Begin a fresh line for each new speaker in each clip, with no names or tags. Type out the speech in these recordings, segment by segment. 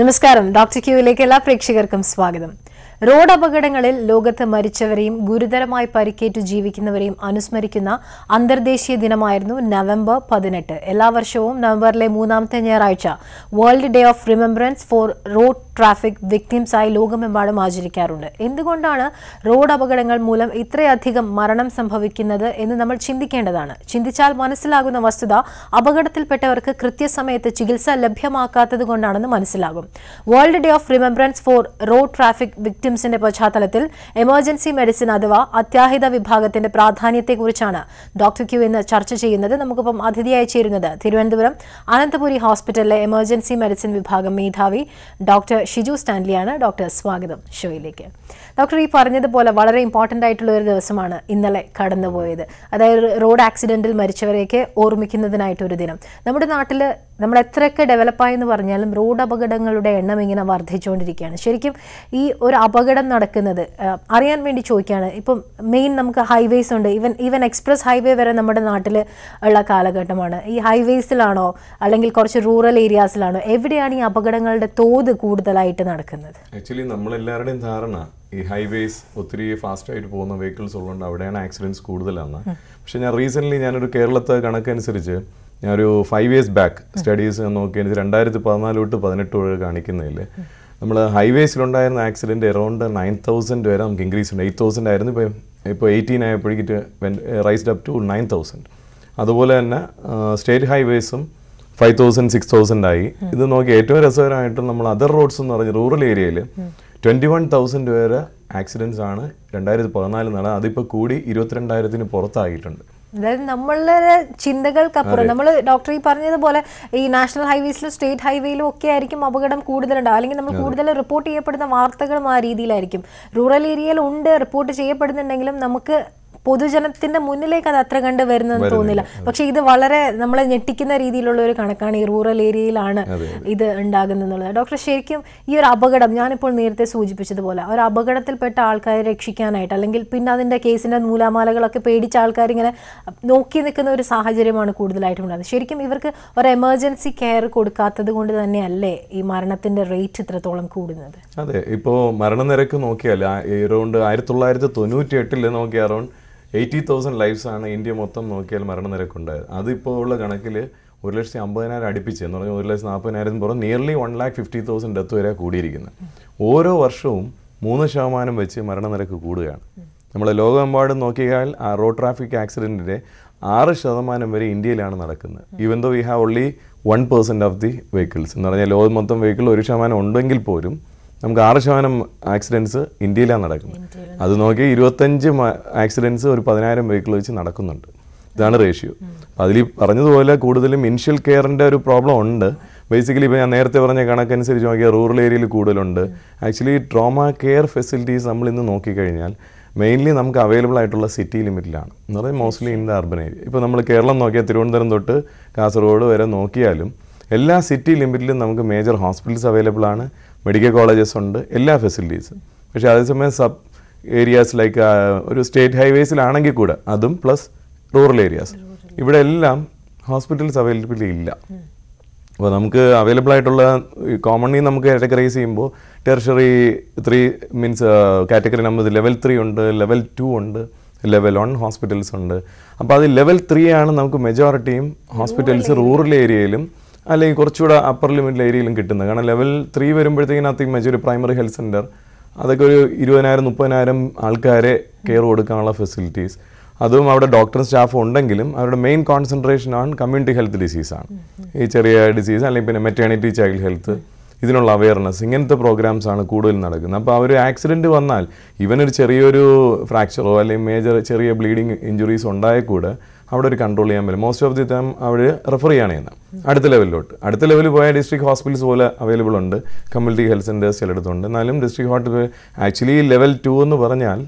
നമസ്കാരം ഡോക്ടർ ക്യൂവിലേക്ക് എല്ലാ പ്രേക്ഷകർക്കും സ്വാഗതം റോഡ് അപകടങ്ങളിൽ ലോകത്ത് മരിച്ചവരെയും ഗുരുതരമായി പരിക്കേറ്റ് ജീവിക്കുന്നവരെയും അനുസ്മരിക്കുന്ന അന്തർദേശീയ ദിനമായിരുന്നു നവംബർ പതിനെട്ട് എല്ലാ വർഷവും നവംബറിലെ മൂന്നാമത്തെ ഞായറാഴ്ച world day of remembrance for road traffic victims ആയി ലോകമെമ്പാടും ആചരിക്കാറുണ്ട് എന്തുകൊണ്ടാണ് റോഡ് അപകടങ്ങൾ മൂലം ഇത്രയധികം മരണം സംഭവിക്കുന്നത് എന്ന് നമ്മൾ ചിന്തിക്കേണ്ടതാണ് ചിന്തിച്ചാൽ മനസ്സിലാകുന്ന വസ്തുത അപകടത്തിൽപ്പെട്ടവർക്ക് കൃത്യസമയത്ത് ചികിത്സ ലഭ്യമാക്കാത്തത് കൊണ്ടാണെന്ന് മനസ്സിലാകും world day of remembrance for road traffic victim വിക്ടിംസിന്റെ പശ്ചാത്തലത്തിൽ എമർജൻസി മെഡിസിൻ അഥവാ അത്യാഹിത വിഭാഗത്തിന്റെ പ്രാധാന്യത്തെക്കുറിച്ചാണ് ഡോക്ടർ ക്യു ഇന്ന് ചർച്ച ചെയ്യുന്നത് നമുക്കിപ്പം അതിഥിയായി ചേരുന്നത് തിരുവനന്തപുരം അനന്തപുരി ഹോസ്പിറ്റലിലെ എമർജൻസി മെഡിസിൻ വിഭാഗം മേധാവി ഡോക്ടർ ഷിജു സ്റ്റാൻലിയാണ് ഡോക്ടർ സ്വാഗതം ഷോയിലേക്ക് ഡോക്ടർ ഈ പറഞ്ഞതുപോലെ വളരെ ഇമ്പോർട്ടൻ്റ് ആയിട്ടുള്ള ഒരു ദിവസമാണ് ഇന്നലെ കടന്നുപോയത് അതായത് റോഡ് ആക്സിഡന്റിൽ മരിച്ചവരെയൊക്കെ ഓർമ്മിക്കുന്നതിനായിട്ടൊരു ദിനം നമ്മുടെ നാട്ടിൽ നമ്മൾ എത്രയൊക്കെ ഡെവലപ്പായെന്ന് പറഞ്ഞാലും റോഡ് അപകടങ്ങളുടെ എണ്ണം ഇങ്ങനെ വർദ്ധിച്ചുകൊണ്ടിരിക്കുകയാണ് ശരിക്കും ഈ ഒരു അപകടം നടക്കുന്നത് അറിയാൻ വേണ്ടി ചോദിക്കുകയാണ് ഇപ്പം മെയിൻ നമുക്ക് ഹൈവേസ് ഉണ്ട് ഈവൻ ഈവൻ എക്സ്പ്രസ് ഹൈവേ വരെ നമ്മുടെ നാട്ടിൽ ഉള്ള കാലഘട്ടമാണ് ഈ ഹൈവേസിലാണോ അല്ലെങ്കിൽ കുറച്ച് റൂറൽ ഏരിയാസിലാണോ എവിടെയാണ് ഈ അപകടങ്ങളുടെ തോത് കൂടുതലായിട്ട് നടക്കുന്നത്
ആക്ച്വലി നമ്മളെല്ലാവരുടെയും ധാരണ ഈ ഹൈവേസ് ഒത്തിരി ഫാസ്റ്റ് ആയിട്ട് പോകുന്ന വെഹിക്കിൾസ് ഉള്ളതുകൊണ്ട് അവിടെയാണ് ആക്സിഡൻസ് കൂടുതലാണ് പക്ഷേ ഞാൻ റീസെൻ്റ്ലി ഞാനൊരു കേരളത്തെ കണക്കനുസരിച്ച് ഞാനൊരു ഫൈവ് ഇയേഴ്സ് ബാക്ക് സ്റ്റഡീസ് നോക്കി എനിക്ക് രണ്ടായിരത്തി പതിനാല് തൊട്ട് പതിനെട്ട് വരെ കാണിക്കുന്നതിൽ നമ്മൾ ഹൈവേസിലുണ്ടായിരുന്ന ആക്സിഡൻറ്റ് എറൗണ്ട് നയൻ തൗസൻഡ് വരെ നമുക്ക് ഇൻക്രീസ് ഉണ്ട് എയ്റ്റ് തൗസൻഡ് ആയിരുന്നു ഇപ്പം ഇപ്പോൾ എയ്റ്റീൻ ആയപ്പോഴേക്കിട്ട് raised up to nine thousand അതുപോലെ തന്നെ സ്റ്റേറ്റ് ഹൈവേസും ഫൈവ് തൗസൻഡ് സിക്സ് തൗസൻഡ് ആയി ഇത് നോക്കി ഏറ്റവും രസകരമായിട്ട് നമ്മൾ അതർ റോഡ്സ് എന്ന് പറഞ്ഞ റൂറൽ ഏരിയയിൽ ട്വൻറ്റി വൺ തൗസൻഡ് വരെ ആക്സിഡൻസ് ആണ് രണ്ടായിരത്തി പതിനാലിൽ നടന്നത് അതിപ്പോൾ കൂടി ഇരുപത്തിരണ്ടായിരത്തിന് പുറത്തായിട്ടുണ്ട്
അതായത് നമ്മളുടെ ചിന്തകൾക്കപ്പുറം നമ്മൾ ഡോക്ടർ ഈ പറഞ്ഞതുപോലെ ഈ നാഷണൽ ഹൈവേസിലും സ്റ്റേറ്റ് ഹൈവേയിലും ഒക്കെ ആയിരിക്കും അപകടം കൂടുതലുണ്ടാവും അല്ലെങ്കിൽ നമ്മൾ കൂടുതൽ റിപ്പോർട്ട് ചെയ്യപ്പെടുന്ന വാർത്തകളും ആ രീതിയിലായിരിക്കും റൂറൽ ഏരിയയിൽ ഉണ്ട് റിപ്പോർട്ട് ചെയ്യപ്പെടുന്നുണ്ടെങ്കിലും നമുക്ക് പൊതുജനത്തിന്റെ മുന്നിലേക്ക് അത് അത്ര കണ്ട് വരുന്നതെന്ന് തോന്നില്ല പക്ഷെ ഇത് വളരെ നമ്മളെ ഞെട്ടിക്കുന്ന രീതിയിലുള്ള ഒരു കണക്കാണ് ഈ റൂറൽ ഏരിയയിലാണ് ഇത് ഉണ്ടാകുന്നത് ഡോക്ടർ ശരിക്കും ഈ ഒരു അപകടം ഞാനിപ്പോൾ നേരത്തെ സൂചിപ്പിച്ചതുപോലെ ഒരു അപകടത്തിൽപ്പെട്ട ആൾക്കാരെ രക്ഷിക്കാനായിട്ട് അല്ലെങ്കിൽ പിന്നെ അതിന്റെ കേസിന്റെ നൂലാമാലകളൊക്കെ പേടിച്ച ആൾക്കാർ ഇങ്ങനെ നോക്കി നിൽക്കുന്ന ഒരു സാഹചര്യമാണ് കൂടുതലായിട്ടും ഉണ്ടാകുന്നത് ശരിക്കും ഇവർക്ക് ഒരു എമർജൻസി കെയർ കൊടുക്കാത്തത് കൊണ്ട് തന്നെയല്ലേ ഈ മരണത്തിന്റെ റേറ്റ് ഇത്രത്തോളം കൂടുന്നത്
അതെ ഇപ്പോ മരണനിരക്ക് നോക്കിയാൽ ആയിരത്തി തൊള്ളായിരത്തി തൊണ്ണൂറ്റി എട്ടില് നോക്കിയ എയ്റ്റി തൗസൻഡ് ലൈഫ്സാണ് ഇന്ത്യ മൊത്തം നോക്കിയാൽ മരണനിരക്കുണ്ടായത് അതിപ്പോൾ ഉള്ള കണക്കിൽ ഒരു ലക്ഷത്തി അമ്പതിനായിരം അടുപ്പിച്ച് എന്ന് പറഞ്ഞാൽ ഒരു ലക്ഷത്തി നാൽപ്പതിനായിരത്തിന് പുറം nearly one lakh fifty thousand death വരെ കൂടിയിരിക്കുന്നത് ഓരോ വർഷവും മൂന്ന് ശതമാനം വെച്ച് മരണനിരക്ക് കൂടുകയാണ് നമ്മൾ ലോകമെമ്പാടും നോക്കിയാൽ ആ റോഡ് ട്രാഫിക് ആക്സിഡൻറ്റിൻ്റെ ആറ് ശതമാനം വരെ ഇന്ത്യയിലാണ് നടക്കുന്നത് even though we have only one percent of the vehicles എന്ന് പറഞ്ഞാൽ ലോകം മൊത്തം വെഹിക്കിൾ ഒരു ശതമാനം ഉണ്ടെങ്കിൽ പോലും നമുക്ക് ആറ് ശതമാനം ആക്സിഡൻസ് ഇന്ത്യയിലാണ് നടക്കുന്നത് അത് നോക്കി ഇരുപത്തഞ്ച് ആക്സിഡൻസ് ഒരു പതിനായിരം വെഹിക്കിൾ വെച്ച് നടക്കുന്നുണ്ട് ഇതാണ് റേഷ്യോ അതിൽ പറഞ്ഞതുപോലെ കൂടുതലും ഇൻഷ്യൽ കെയറിൻ്റെ ഒരു പ്രോബ്ലം ഉണ്ട് ബേസിക്കലി ഇപ്പോൾ ഞാൻ നേരത്തെ പറഞ്ഞ കണക്കനുസരിച്ച് നോക്കിയാൽ റൂറൽ ഏരിയയിൽ കൂടുതലുണ്ട് ആക്ച്വലി ട്രോമ കെയർ ഫെസിലിറ്റീസ് നമ്മൾ ഇന്ന് നോക്കിക്കഴിഞ്ഞാൽ മെയിൻലി നമുക്ക് അവൈലബിൾ ആയിട്ടുള്ള സിറ്റി ലിമിറ്റിലാണ് എന്ന് പറയുന്നത് mostly in the urban area ഇപ്പോൾ നമ്മൾ കേരളം നോക്കിയാൽ തിരുവനന്തപുരം തൊട്ട് കാസർഗോഡ് വരെ നോക്കിയാലും എല്ലാ സിറ്റി ലിമിറ്റിലും നമുക്ക് മേജർ ഹോസ്പിറ്റൽസ് അവൈലബിൾ ആണ് മെഡിക്കൽ കോളേജസ് ഉണ്ട് എല്ലാ ഫെസിലിറ്റീസും പക്ഷേ അതേസമയം സബ് ഏരിയാസ് ലൈക്ക് ഒരു സ്റ്റേറ്റ് ഹൈവേസിലാണെങ്കിൽ കൂടെ അതും പ്ലസ് റൂറൽ ഏരിയാസ് ഇവിടെ എല്ലാം ഹോസ്പിറ്റൽസ് അവൈലബിലിറ്റി ഇല്ല അപ്പോൾ നമുക്ക് അവൈലബിൾ ആയിട്ടുള്ള കോമൺലി നമുക്ക് കാറ്റഗറൈസ് ചെയ്യുമ്പോൾ tertiary three means category number level three ഉണ്ട് ലെവൽ ടു ഉണ്ട് ലെവൽ വൺ ഹോസ്പിറ്റൽസ് ഉണ്ട് അപ്പോൾ അത് ലെവൽ ത്രീ ആണ് നമുക്ക് മെജോറിറ്റിയും ഹോസ്പിറ്റൽസ് റൂറൽ ഏരിയയിലും അല്ലെങ്കിൽ കുറച്ചുകൂടെ അപ്പർ ലിമിറ്റിൽ ഏരിയയിലും കിട്ടുന്നത് കാരണം ലെവൽ ത്രീ വരുമ്പോഴത്തേക്കും ഇമേജ് ഒരു പ്രൈമറി ഹെൽത്ത് സെൻറ്റർ അതൊക്കെ ഒരു ഇരുപതിനായിരം മുപ്പതിനായിരം ആൾക്കാരെ കെയർ കൊടുക്കാനുള്ള ഫെസിലിറ്റീസ് അതും അവിടെ ഡോക്ടർ സ്റ്റാഫ് ഉണ്ടെങ്കിലും അവരുടെ main concentration on community health ഡിസീസാണ് ഈ ചെറിയ ഡിസീസ് അല്ലെങ്കിൽ പിന്നെ മെറ്റേണിറ്റി ചൈൽഡ് ഹെൽത്ത് ഇതിനുള്ള അവയർനെസ് ഇങ്ങനത്തെ പ്രോഗ്രാംസാണ് ആണ് കൂടുതൽ നടക്കുന്നത് അപ്പോൾ ആ ഒരു ആക്സിഡൻറ്റ് വന്നാൽ ഇവനൊരു ചെറിയൊരു ഫ്രാക്ചറോ അല്ലെങ്കിൽ മേജർ ചെറിയ ബ്ലീഡിങ് ഇഞ്ചുറീസ് ഉണ്ടായാൽ കൂടെ അവിടെ ഒരു കൺട്രോൾ ചെയ്യാൻ പറ്റും മോസ്റ്റ് ഓഫ് ദി ടൈം അവർ റെഫർ ചെയ്യാണ് ചെയ്യുന്നത് അടുത്ത ലെവലിലോട്ട് അടുത്ത ലെവലിൽ പോയ ഡിസ്ട്രിക്ട് ഹോസ്പിറ്റൽസ് പോലെ അവൈലബിൾ ഉണ്ട് കമ്മ്യൂണിറ്റി ഹെൽത്ത് സെൻറ്റേഴ്സ് ചിലയിടത്തുണ്ട് എന്നാലും district hospital actually level two എന്ന് പറഞ്ഞാൽ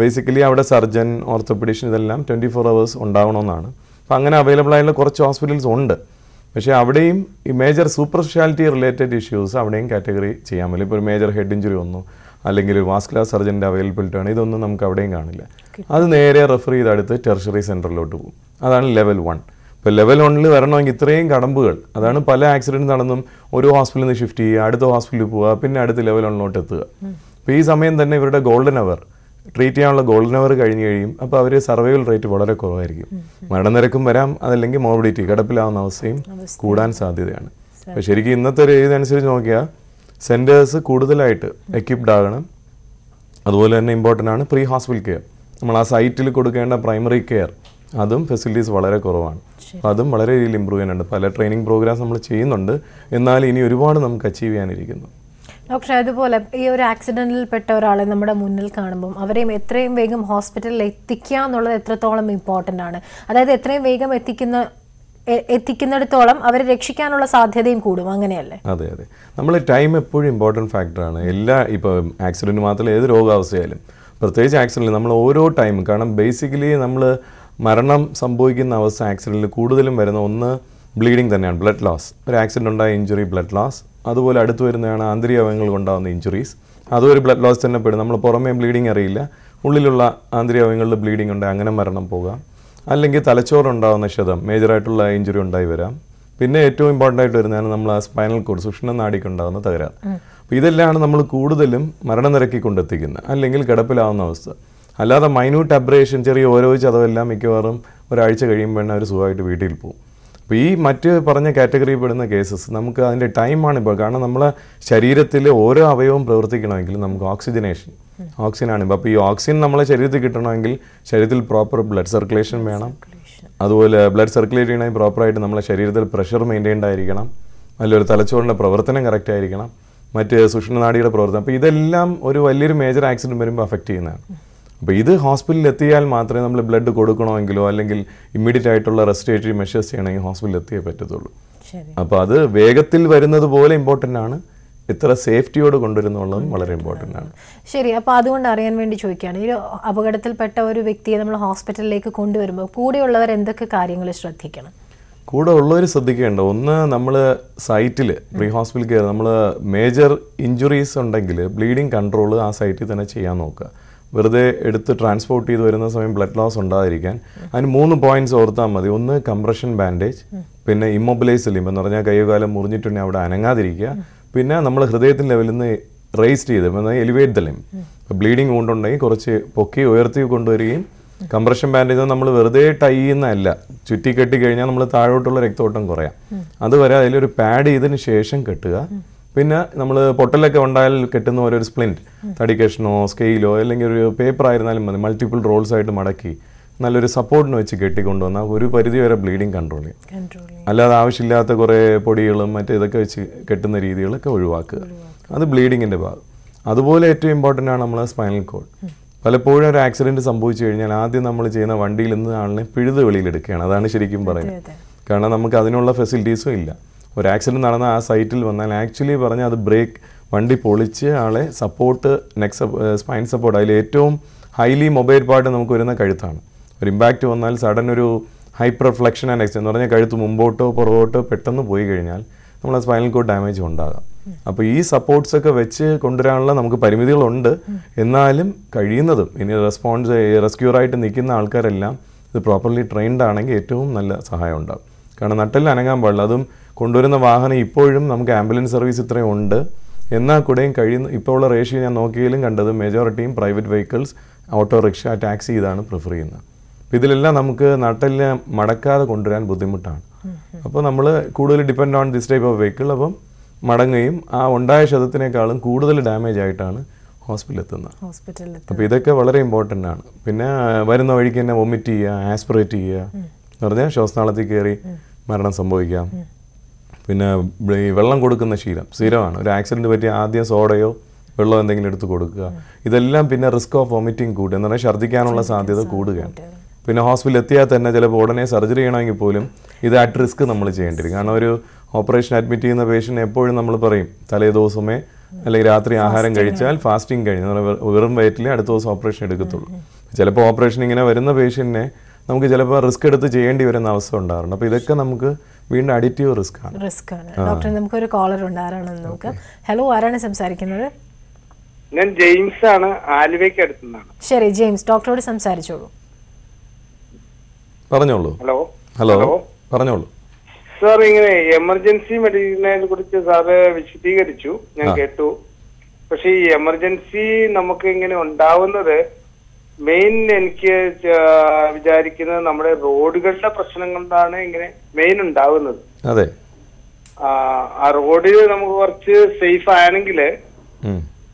ബേസിക്കലി അവിടെ സർജൻ ഓർത്തോപെഡീഷ്യൻ ഇതെല്ലാം ട്വൻറ്റി ഫോർ അവേഴ്സ് ഉണ്ടാവണമെന്നാണ് അപ്പോൾ അങ്ങനെ അവൈലബിൾ ആയിട്ടുള്ള കുറച്ച് ഹോസ്പിറ്റൽസ് ഉണ്ട് പക്ഷേ അവിടെയും ഈ major super speciality related issues അവിടെയും കാറ്റഗറി ചെയ്യാൻ പറ്റും ഇപ്പോൾ ഒരു മേജർ ഹെഡ് ഇഞ്ചുറി വന്നു അല്ലെങ്കിൽ വാസ്കുലാർ സർജൻ്റെ അവൈലബിലിറ്റി ആണ് ഇതൊന്നും നമുക്ക് അവിടെയും കാണില്ല അത് നേരെ റെഫർ ചെയ്ത് അടുത്ത് ടെർഷറി സെൻറ്ററിലോട്ട് പോകും അതാണ് ലെവൽ വൺ ഇപ്പോൾ ലെവൽ വണ്ണിൽ വരണമെങ്കിൽ ഇത്രയും കടമ്പുകൾ അതാണ് പല ആക്സിഡൻറ്റ് നടന്നും ഒരു ഹോസ്പിറ്റലിൽ നിന്ന് ഷിഫ്റ്റ് ചെയ്യുക അടുത്ത ഹോസ്പിറ്റലിൽ പോവുക പിന്നെ അടുത്ത ലെവൽ വണ്ണിലോട്ട് എത്തുക അപ്പോൾ ഈ സമയം തന്നെ ഇവരുടെ ഗോൾഡൻ അവർ ട്രീറ്റ് ചെയ്യാനുള്ള ഗോൾഡൻ അവർ കഴിഞ്ഞ് കഴിയും അപ്പോൾ അവർ സർവൈവൽ റേറ്റ് വളരെ കുറവായിരിക്കും മരണനിരക്കും വരാം അതല്ലെങ്കിൽ മോർബിഡിറ്റി കിടപ്പിലാവുന്ന അവസ്ഥയും കൂടാൻ സാധ്യതയാണ് അപ്പോൾ ശരിക്കും ഇന്നത്തെ ഒരു ഇതനുസരിച്ച് നോക്കിയാൽ സെൻറ്റേഴ്സ് കൂടുതലായിട്ട് എക്യുപ്ഡ് ആകണം അതുപോലെ തന്നെ ഇമ്പോർട്ടൻ്റ് ആണ് പ്രീ ഹോസ്പിറ്റൽ കെയർ നമ്മൾ ആ സൈറ്റിൽ കൊടുക്കേണ്ട പ്രൈമറി കെയർ അതും ഫെസിലിറ്റീസ് വളരെ കുറവാണ് അതും വളരെ രീതിയിൽ ഇമ്പ്രൂവ് ചെയ്യാനുണ്ട് പല ട്രെയിനിങ് പ്രോഗ്രാംസ് നമ്മൾ ചെയ്യുന്നുണ്ട് എന്നാൽ ഇനി ഒരുപാട് നമുക്ക് അച്ചീവ് ചെയ്യാനിരിക്കുന്നു
ഡോക്ടർ അതുപോലെ ഈ ഒരു ആക്സിഡൻറ്റിൽ പെട്ട ഒരാളെ നമ്മുടെ മുന്നിൽ കാണുമ്പം അവരെയും എത്രയും വേഗം ഹോസ്പിറ്റലിൽ എത്തിക്കുക എന്നുള്ളത് എത്രത്തോളം ഇമ്പോർട്ടൻ്റ് ആണ് അതായത് എത്രയും വേഗം എത്തിക്കുന്ന എത്തിക്കുന്നിടത്തോളം അവരെ രക്ഷിക്കാനുള്ള സാധ്യതയും കൂടും അങ്ങനെയല്ലേ
അതെ അതെ നമ്മൾ ടൈം എപ്പോഴും ഇമ്പോർട്ടൻറ്റ് ഫാക്ടറാണ് എല്ലാ ഇപ്പോൾ ആക്സിഡൻറ്റ് മാത്രമല്ല ഏത് രോഗാവസ്ഥയായാലും പ്രത്യേകിച്ച് ആക്സിഡൻറ്റ് നമ്മൾ ഓരോ ടൈം കാരണം ബേസിക്കലി നമ്മൾ മരണം സംഭവിക്കുന്ന അവസ്ഥ ആക്സിഡൻറ്റിൽ കൂടുതലും വരുന്ന ഒന്ന് ബ്ലീഡിങ് തന്നെയാണ് ബ്ലഡ് ലോസ് ഒരു ആക്സിഡൻ്റ് ഉണ്ടായ ഇഞ്ചുറി ബ്ലഡ് ലോസ് അതുപോലെ അടുത്ത് വരുന്നതാണ് ആന്തരികവയങ്ങൾ കൊണ്ടാകുന്ന ഇഞ്ചുറീസ് അതൊരു ബ്ലഡ് ലോസ് തന്നെ പെടും നമ്മൾ പുറമേ ബ്ലീഡിങ് അറിയില്ല ഉള്ളിലുള്ള അവയവങ്ങളിൽ ബ്ലീഡിംഗ് ഉണ്ട് അങ്ങനെ മരണം പോകാം അല്ലെങ്കിൽ തലച്ചോറുണ്ടാകുന്ന ക്ഷതം മേജറായിട്ടുള്ള ഇഞ്ചുറി ഉണ്ടായി വരാം പിന്നെ ഏറ്റവും ഇമ്പോർട്ടൻ്റ് ആയിട്ട് വരുന്നതാണ് നമ്മൾ ആ സ്പൈനൽ കോഡ് സുഷ്ണ നാടിക്ക് ഉണ്ടാകുന്ന തകരാറ് അപ്പോൾ ഇതെല്ലാമാണ് നമ്മൾ കൂടുതലും മരണനിരക്കി കൊണ്ടെത്തിക്കുന്നത് അല്ലെങ്കിൽ കിടപ്പിലാവുന്ന അവസ്ഥ അല്ലാതെ മൈന്യൂട്ട് അബ്രേഷൻ ചെറിയ ഓരോ ചതവെല്ലാം മിക്കവാറും ഒരാഴ്ച കഴിയുമ്പോൾ തന്നെ അവർ സുഖമായിട്ട് വീട്ടിൽ പോകും അപ്പോൾ ഈ മറ്റ് പറഞ്ഞ കാറ്റഗറിയിൽ പെടുന്ന കേസസ് നമുക്ക് അതിൻ്റെ ടൈമാണ് ഇപ്പോൾ കാരണം നമ്മളെ ശരീരത്തിൽ ഓരോ അവയവും പ്രവർത്തിക്കണമെങ്കിൽ നമുക്ക് ഓക്സിജനേഷൻ ഓക്സിജനാണ് ഇപ്പോൾ അപ്പോൾ ഈ ഓക്സിജൻ നമ്മളെ ശരീരത്തിൽ കിട്ടണമെങ്കിൽ ശരീരത്തിൽ പ്രോപ്പർ ബ്ലഡ് സർക്കുലേഷൻ വേണം അതുപോലെ ബ്ലഡ് സർക്കുലേറ്റ് ചെയ്യണമെങ്കിൽ പ്രോപ്പറായിട്ട് നമ്മളെ ശരീരത്തിൽ പ്രഷർ മെയിൻറ്റെയിൻഡ് ആയിരിക്കണം അല്ലൊരു തലച്ചോറിൻ്റെ പ്രവർത്തനം കറക്റ്റ് ആയിരിക്കണം മറ്റ് സുഷ്ണനാടിയുടെ പ്രവർത്തനം അപ്പോൾ ഇതെല്ലാം ഒരു വലിയൊരു മേജർ ആക്സിഡൻറ്റ് വരുമ്പോൾ അഫക്റ്റ് ചെയ്യുന്നതാണ് അപ്പോൾ ഇത് ഹോസ്പിറ്റലിൽ എത്തിയാൽ മാത്രമേ നമ്മൾ ബ്ലഡ് കൊടുക്കണമെങ്കിലോ അല്ലെങ്കിൽ ഇമ്മീഡിയറ്റ് ആയിട്ടുള്ള റെസ്പിറേറ്ററി മെഷേഴ്സ് ചെയ്യണമെങ്കിൽ ഹോസ്പിറ്റലിൽ എത്തിയേ പറ്റത്തുള്ളൂ അപ്പോൾ അത് വേഗത്തിൽ വരുന്നത് പോലെ ഇമ്പോർട്ടൻ്റ് ആണ് ഇത്ര സേഫ്റ്റിയോട് കൊണ്ടുവരുന്നുള്ളതും വളരെ ഇമ്പോർട്ടൻ്റ് ആണ്
ശരി അപ്പോൾ അതുകൊണ്ട് അറിയാൻ വേണ്ടി ചോദിക്കുകയാണ് ഈ അപകടത്തിൽപ്പെട്ട ഒരു വ്യക്തിയെ നമ്മൾ ഹോസ്പിറ്റലിലേക്ക് കൊണ്ടുവരുമ്പോൾ കൂടെയുള്ളവർ എന്തൊക്കെ കാര്യങ്ങൾ ശ്രദ്ധിക്കണം
കൂടെ ഉള്ളവർ ശ്രദ്ധിക്കേണ്ട ഒന്ന് നമ്മൾ സൈറ്റിൽ പ്രീ ഹോസ്പിറ്റൽ കെയർ നമ്മൾ മേജർ ഇഞ്ചുറീസ് ഉണ്ടെങ്കിൽ ബ്ലീഡിങ് കൺട്രോൾ ആ സൈറ്റിൽ തന്നെ ചെയ്യാൻ നോക്കുക വെറുതെ എടുത്ത് ട്രാൻസ്പോർട്ട് ചെയ്ത് വരുന്ന സമയം ബ്ലഡ് ലോസ് ഉണ്ടാതിരിക്കാൻ അതിന് മൂന്ന് പോയിന്റ്സ് ഓർത്താൽ മതി ഒന്ന് കംപ്രഷൻ ബാൻഡേജ് പിന്നെ ഇമ്മൊബിലൈസ് ലിം എന്ന് പറഞ്ഞാൽ കൈകാലം മുറിഞ്ഞിട്ടുണ്ടെങ്കിൽ അവിടെ അനങ്ങാതിരിക്കുക പിന്നെ നമ്മൾ ഹൃദയത്തിൻ്റെ ലെവലിൽ നിന്ന് റേസ് ചെയ്ത് എലിവേറ്റ് ദ ലിം ബ്ലീഡിങ് കൊണ്ടുണ്ടെങ്കിൽ കുറച്ച് പൊക്കി ഉയർത്തി കൊണ്ടുവരികയും കംപ്രഷൻ ബാൻഡേജ് നമ്മൾ വെറുതെ ടൈ ചെയ്യുന്നതല്ല ചുറ്റി കെട്ടി കഴിഞ്ഞാൽ നമ്മൾ താഴോട്ടുള്ള രക്തോട്ടം കുറയാം അതുവരെ അതിലൊരു പാഡ് ചെയ്തതിന് ശേഷം കെട്ടുക പിന്നെ നമ്മൾ പൊട്ടലൊക്കെ ഉണ്ടായാൽ കെട്ടുന്ന ഓരോ സ്പ്ലിൻറ്റ് തടിക്കഷ്ണോ സ്കെയിലോ അല്ലെങ്കിൽ ഒരു പേപ്പർ ആയിരുന്നാലും മതി മൾട്ടിപ്പിൾ റോൾസ് ആയിട്ട് മടക്കി നല്ലൊരു സപ്പോർട്ടിന് വെച്ച് കെട്ടിക്കൊണ്ടുവന്നാൽ ഒരു പരിധി വരെ ബ്ലീഡിങ് കൺട്രോൾ
ചെയ്യും
അല്ലാതെ ആവശ്യമില്ലാത്ത കുറേ പൊടികളും മറ്റേ ഇതൊക്കെ വെച്ച് കെട്ടുന്ന രീതികളൊക്കെ ഒഴിവാക്കുക അത് ബ്ലീഡിങ്ങിൻ്റെ ഭാഗം അതുപോലെ ഏറ്റവും ഇമ്പോർട്ടൻ്റ് ആണ് നമ്മളെ സ്പൈനൽ കോഡ് പലപ്പോഴും ഒരു ആക്സിഡൻറ്റ് സംഭവിച്ചു കഴിഞ്ഞാൽ ആദ്യം നമ്മൾ ചെയ്യുന്ന വണ്ടിയിൽ നിന്ന് ആളിനെ പിഴുത് വെളിയിലെടുക്കുകയാണ് അതാണ് ശരിക്കും പറയുന്നത് കാരണം നമുക്ക് അതിനുള്ള ഫെസിലിറ്റീസും ഇല്ല ഒരു ആക്സിഡൻറ്റ് നടന്ന ആ സൈറ്റിൽ വന്നാൽ ആക്ച്വലി പറഞ്ഞാൽ അത് ബ്രേക്ക് വണ്ടി പൊളിച്ച് ആളെ സപ്പോർട്ട് നെക്ക് സ്പൈൻ സപ്പോർട്ട് അതിൽ ഏറ്റവും ഹൈലി മൊബൈൽ പാർട്ട് നമുക്ക് വരുന്ന കഴുത്താണ് ഒരു ഇമ്പാക്റ്റ് വന്നാൽ സഡൻ ഒരു ഹൈപ്പർ ഫ്ലക്ഷൻ ആൻഡ് എക്സ്റ്റൻ എന്ന് പറഞ്ഞാൽ കഴുത്ത് മുമ്പോട്ടോ പുറകോട്ടോ പെട്ടെന്ന് പോയി കഴിഞ്ഞാൽ നമ്മൾ സ്പൈനൽ കോഡ് ഡാമേജ് ഉണ്ടാകാം അപ്പോൾ ഈ സപ്പോർട്ട്സ് ഒക്കെ വെച്ച് കൊണ്ടുവരാനുള്ള നമുക്ക് പരിമിതികളുണ്ട് എന്നാലും കഴിയുന്നതും ഇനി റെസ്പോൺസ് റെസ്ക്യൂറായിട്ട് നിൽക്കുന്ന ആൾക്കാരെല്ലാം ഇത് പ്രോപ്പർലി ട്രെയിൻഡ് ആണെങ്കിൽ ഏറ്റവും നല്ല സഹായം ഉണ്ടാകും കാരണം നട്ടെല്ലാം അനങ്ങാൻ പാടില്ല അതും കൊണ്ടുവരുന്ന വാഹനം ഇപ്പോഴും നമുക്ക് ആംബുലൻസ് സർവീസ് ഇത്രയും ഉണ്ട് എന്നാൽ കൂടെയും കഴിയുന്ന ഇപ്പോൾ ഉള്ള റേഷ്യോ ഞാൻ നോക്കിയാലും കണ്ടത് മെജോറിറ്റിയും പ്രൈവറ്റ് വെഹിക്കിൾസ് ഓട്ടോറിക്ഷ ടാക്സി ഇതാണ് പ്രിഫർ ചെയ്യുന്നത് അപ്പം ഇതിലെല്ലാം നമുക്ക് നട്ടെല്ല് മടക്കാതെ കൊണ്ടുവരാൻ ബുദ്ധിമുട്ടാണ് അപ്പോൾ നമ്മൾ കൂടുതൽ depend on this type of vehicle അപ്പം മടങ്ങുകയും ആ ഉണ്ടായ ശതത്തിനേക്കാളും കൂടുതൽ ഡാമേജ് ആയിട്ടാണ് ഹോസ്പിറ്റലിൽ എത്തുന്നത് അപ്പോൾ ഇതൊക്കെ വളരെ ഇമ്പോർട്ടൻ്റ് ആണ് പിന്നെ വരുന്ന വഴിക്ക് തന്നെ വൊമിറ്റ് ചെയ്യുക ആസ്പിറേറ്റ് ചെയ്യുക എന്ന് പറഞ്ഞാൽ ശ്വാസനാളത്തിൽ കയറി മരണം സംഭവിക്കാം പിന്നെ ഈ വെള്ളം കൊടുക്കുന്ന ശീലം സ്ഥിരമാണ് ഒരു ആക്സിഡൻറ്റ് പറ്റിയ ആദ്യം സോഡയോ വെള്ളം എന്തെങ്കിലും എടുത്ത് കൊടുക്കുക ഇതെല്ലാം പിന്നെ റിസ്ക് ഓഫ് വോമിറ്റിംഗ് കൂടുക എന്ന് പറഞ്ഞാൽ ഛർദ്ദിക്കാനുള്ള സാധ്യത കൂടുകയാണ് പിന്നെ ഹോസ്പിറ്റലിൽ എത്തിയാൽ തന്നെ ചിലപ്പോൾ ഉടനെ സർജറി ചെയ്യണമെങ്കിൽ പോലും ഇത് അറ്റ് റിസ്ക് നമ്മൾ വരും കാരണം ഒരു ഓപ്പറേഷൻ അഡ്മിറ്റ് ചെയ്യുന്ന പേഷ്യൻ്റ് എപ്പോഴും നമ്മൾ പറയും തലേ ദിവസമേ അല്ലെങ്കിൽ രാത്രി ആഹാരം കഴിച്ചാൽ ഫാസ്റ്റിംഗ് കഴിഞ്ഞു വെറും വയറ്റിൽ അടുത്ത ദിവസം ഓപ്പറേഷൻ എടുക്കത്തുള്ളൂ ചിലപ്പോൾ ഓപ്പറേഷൻ ഇങ്ങനെ വരുന്ന പേഷ്യൻറ്റിനെ നമുക്ക് ചിലപ്പോൾ റിസ്ക് എടുത്ത് ചെയ്യേണ്ടി വരുന്ന അവസ്ഥ ഉണ്ടാകാറുണ്ട് അപ്പോൾ ഇതൊക്കെ നമുക്ക് വീണ്ടും അഡിറ്റീവ് റിസ്ക് ആണ്
റിസ്ക് ആണ് ഡോക്ടർ നമുക്ക് ഒരു കോളർ ഉണ്ട് ആരാണെന്ന് നോക്കാം ഹലോ ആരാണ് സംസാരിക്കുന്നത്
ഞാൻ ജെയിംസ് ആണ് ആലുവയ്ക്ക് അടുത്തുനിന്നാണ്
ശരി ജെയിംസ് ഡോക്ടറോട് സംസാരിച്ചോളൂ
പറഞ്ഞോളൂ ഹലോ ഹലോ പറഞ്ഞോളൂ
സാർ ഇങ്ങനെ എമർജൻസി മെഡിസിനെ കുറിച്ച് സാറ് വിശദീകരിച്ചു ഞാൻ കേട്ടു പക്ഷെ ഈ എമർജൻസി നമുക്ക് ഇങ്ങനെ ഉണ്ടാവുന്നത് മെയിൻ എനിക്ക് വിചാരിക്കുന്നത് നമ്മുടെ റോഡുകളുടെ പ്രശ്നം കൊണ്ടാണ് ഇങ്ങനെ മെയിൻ ഉണ്ടാകുന്നത് അതെ ആ റോഡിൽ നമുക്ക് കുറച്ച് സേഫ് ആണെങ്കിൽ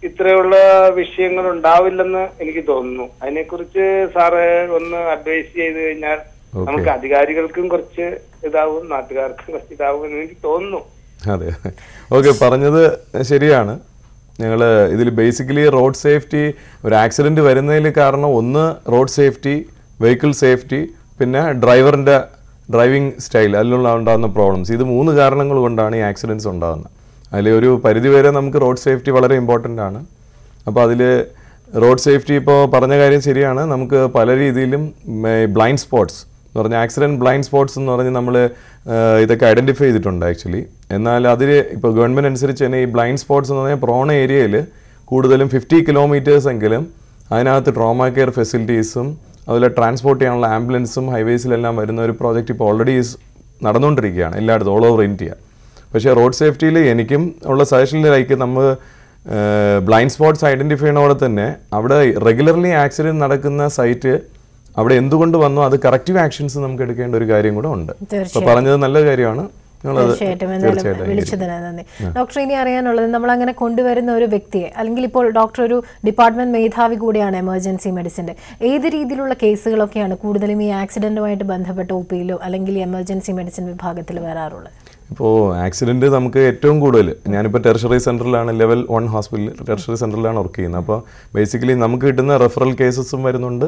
ഇത്രയുള്ള വിഷയങ്ങൾ ഉണ്ടാവില്ലെന്ന് എനിക്ക് തോന്നുന്നു അതിനെക്കുറിച്ച് സാറ് ഒന്ന് അഡ്വൈസ് ചെയ്ത് കഴിഞ്ഞാൽ നമുക്ക് അധികാരികൾക്കും കുറച്ച് ഇതാവും നാട്ടുകാർക്കും കുറച്ച് ഇതാവും എന്ന് എനിക്ക് തോന്നുന്നു
അതെ ഓക്കെ പറഞ്ഞത് ശരിയാണ് ഞങ്ങൾ ഇതിൽ ബേസിക്കലി റോഡ് സേഫ്റ്റി ഒരു ആക്സിഡൻറ്റ് വരുന്നതിൽ കാരണം ഒന്ന് റോഡ് സേഫ്റ്റി വെഹിക്കിൾ സേഫ്റ്റി പിന്നെ ഡ്രൈവറിൻ്റെ ഡ്രൈവിംഗ് സ്റ്റൈൽ അതിലുള്ള ഉണ്ടാകുന്ന പ്രോബ്ലംസ് ഇത് മൂന്ന് കാരണങ്ങൾ കൊണ്ടാണ് ഈ ആക്സിഡൻസ് ഉണ്ടാകുന്നത് അതിൽ ഒരു പരിധിവരെ നമുക്ക് റോഡ് സേഫ്റ്റി വളരെ ഇമ്പോർട്ടൻ്റ് ആണ് അപ്പോൾ അതിൽ റോഡ് സേഫ്റ്റി ഇപ്പോൾ പറഞ്ഞ കാര്യം ശരിയാണ് നമുക്ക് പല രീതിയിലും ബ്ലൈൻഡ് സ്പോട്ട്സ് എന്ന് പറഞ്ഞാൽ ആക്സിഡൻറ്റ് ബ്ലൈൻഡ് സ്പോട്ട്സ് എന്ന് പറഞ്ഞ് നമ്മൾ ഇതൊക്കെ ഐഡൻറ്റിഫൈ ചെയ്തിട്ടുണ്ട് ആക്ച്വലി എന്നാൽ അതിൽ ഇപ്പോൾ ഗവൺമെൻറ് അനുസരിച്ച് തന്നെ ഈ ബ്ലൈൻഡ് സ്പോട്ട്സ് എന്ന് പറഞ്ഞാൽ പ്രോണ ഏരിയയിൽ കൂടുതലും ഫിഫ്റ്റി കിലോമീറ്റേഴ്സ് എങ്കിലും അതിനകത്ത് ട്രോമ കെയർ ഫെസിലിറ്റീസും അതുപോലെ ട്രാൻസ്പോർട്ട് ചെയ്യാനുള്ള ആംബുലൻസും ഹൈവേസിലെല്ലാം വരുന്ന ഒരു പ്രോജക്റ്റ് ഇപ്പോൾ ഓൾറെഡി നടന്നുകൊണ്ടിരിക്കുകയാണ് എല്ലായിടത്തും ഓൾ ഓവർ ഇന്ത്യ പക്ഷേ റോഡ് സേഫ്റ്റിയിൽ എനിക്കും ഉള്ള സജഷനിലേക്ക് നമ്മൾ ബ്ലൈൻഡ് സ്പോട്ട്സ് ഐഡൻറ്റിഫൈ ചെയ്യണ പോലെ തന്നെ അവിടെ റെഗുലർലി ആക്സിഡൻറ്റ് നടക്കുന്ന സൈറ്റ് അവിടെ എന്തുകൊണ്ട് വന്നു അത് കറക്റ്റീവ് ആക്ഷൻസ് നമുക്ക് എടുക്കേണ്ട ഒരു കാര്യം കൂടെ ഉണ്ട് പറഞ്ഞത് നല്ല കാര്യമാണ്
ഡോക്ടർ ഇനി അറിയാനുള്ളത് നമ്മൾ അങ്ങനെ കൊണ്ടുവരുന്ന ഒരു വ്യക്തിയെ അല്ലെങ്കിൽ ഇപ്പോൾ ഡോക്ടർ ഒരു ഡിപ്പാർട്ട്മെന്റ് മേധാവി കൂടിയാണ് എമർജൻസി മെഡിസിന്റെ ഏത് രീതിയിലുള്ള കേസുകളൊക്കെയാണ് കൂടുതലും ഈ ആക്സിഡന്റുമായിട്ട് ബന്ധപ്പെട്ട ഒ പിയിലോ അല്ലെങ്കിൽ എമർജൻസി മെഡിസിൻ വിഭാഗത്തിൽ വരാറുള്ളത്
ഇപ്പോൾ ആക്സിഡൻറ്റ് നമുക്ക് ഏറ്റവും കൂടുതൽ ഞാനിപ്പോൾ ടെർഷറി സെൻറ്ററിലാണ് ലെവൽ വൺ ഹോസ്പിറ്റലിൽ ടെർഷറി സെൻറ്ററിലാണ് വർക്ക് ചെയ്യുന്നത് അപ്പോൾ ബേസിക്കലി നമുക്ക് കിട്ടുന്ന റെഫറൽ കേസസും വരുന്നുണ്ട്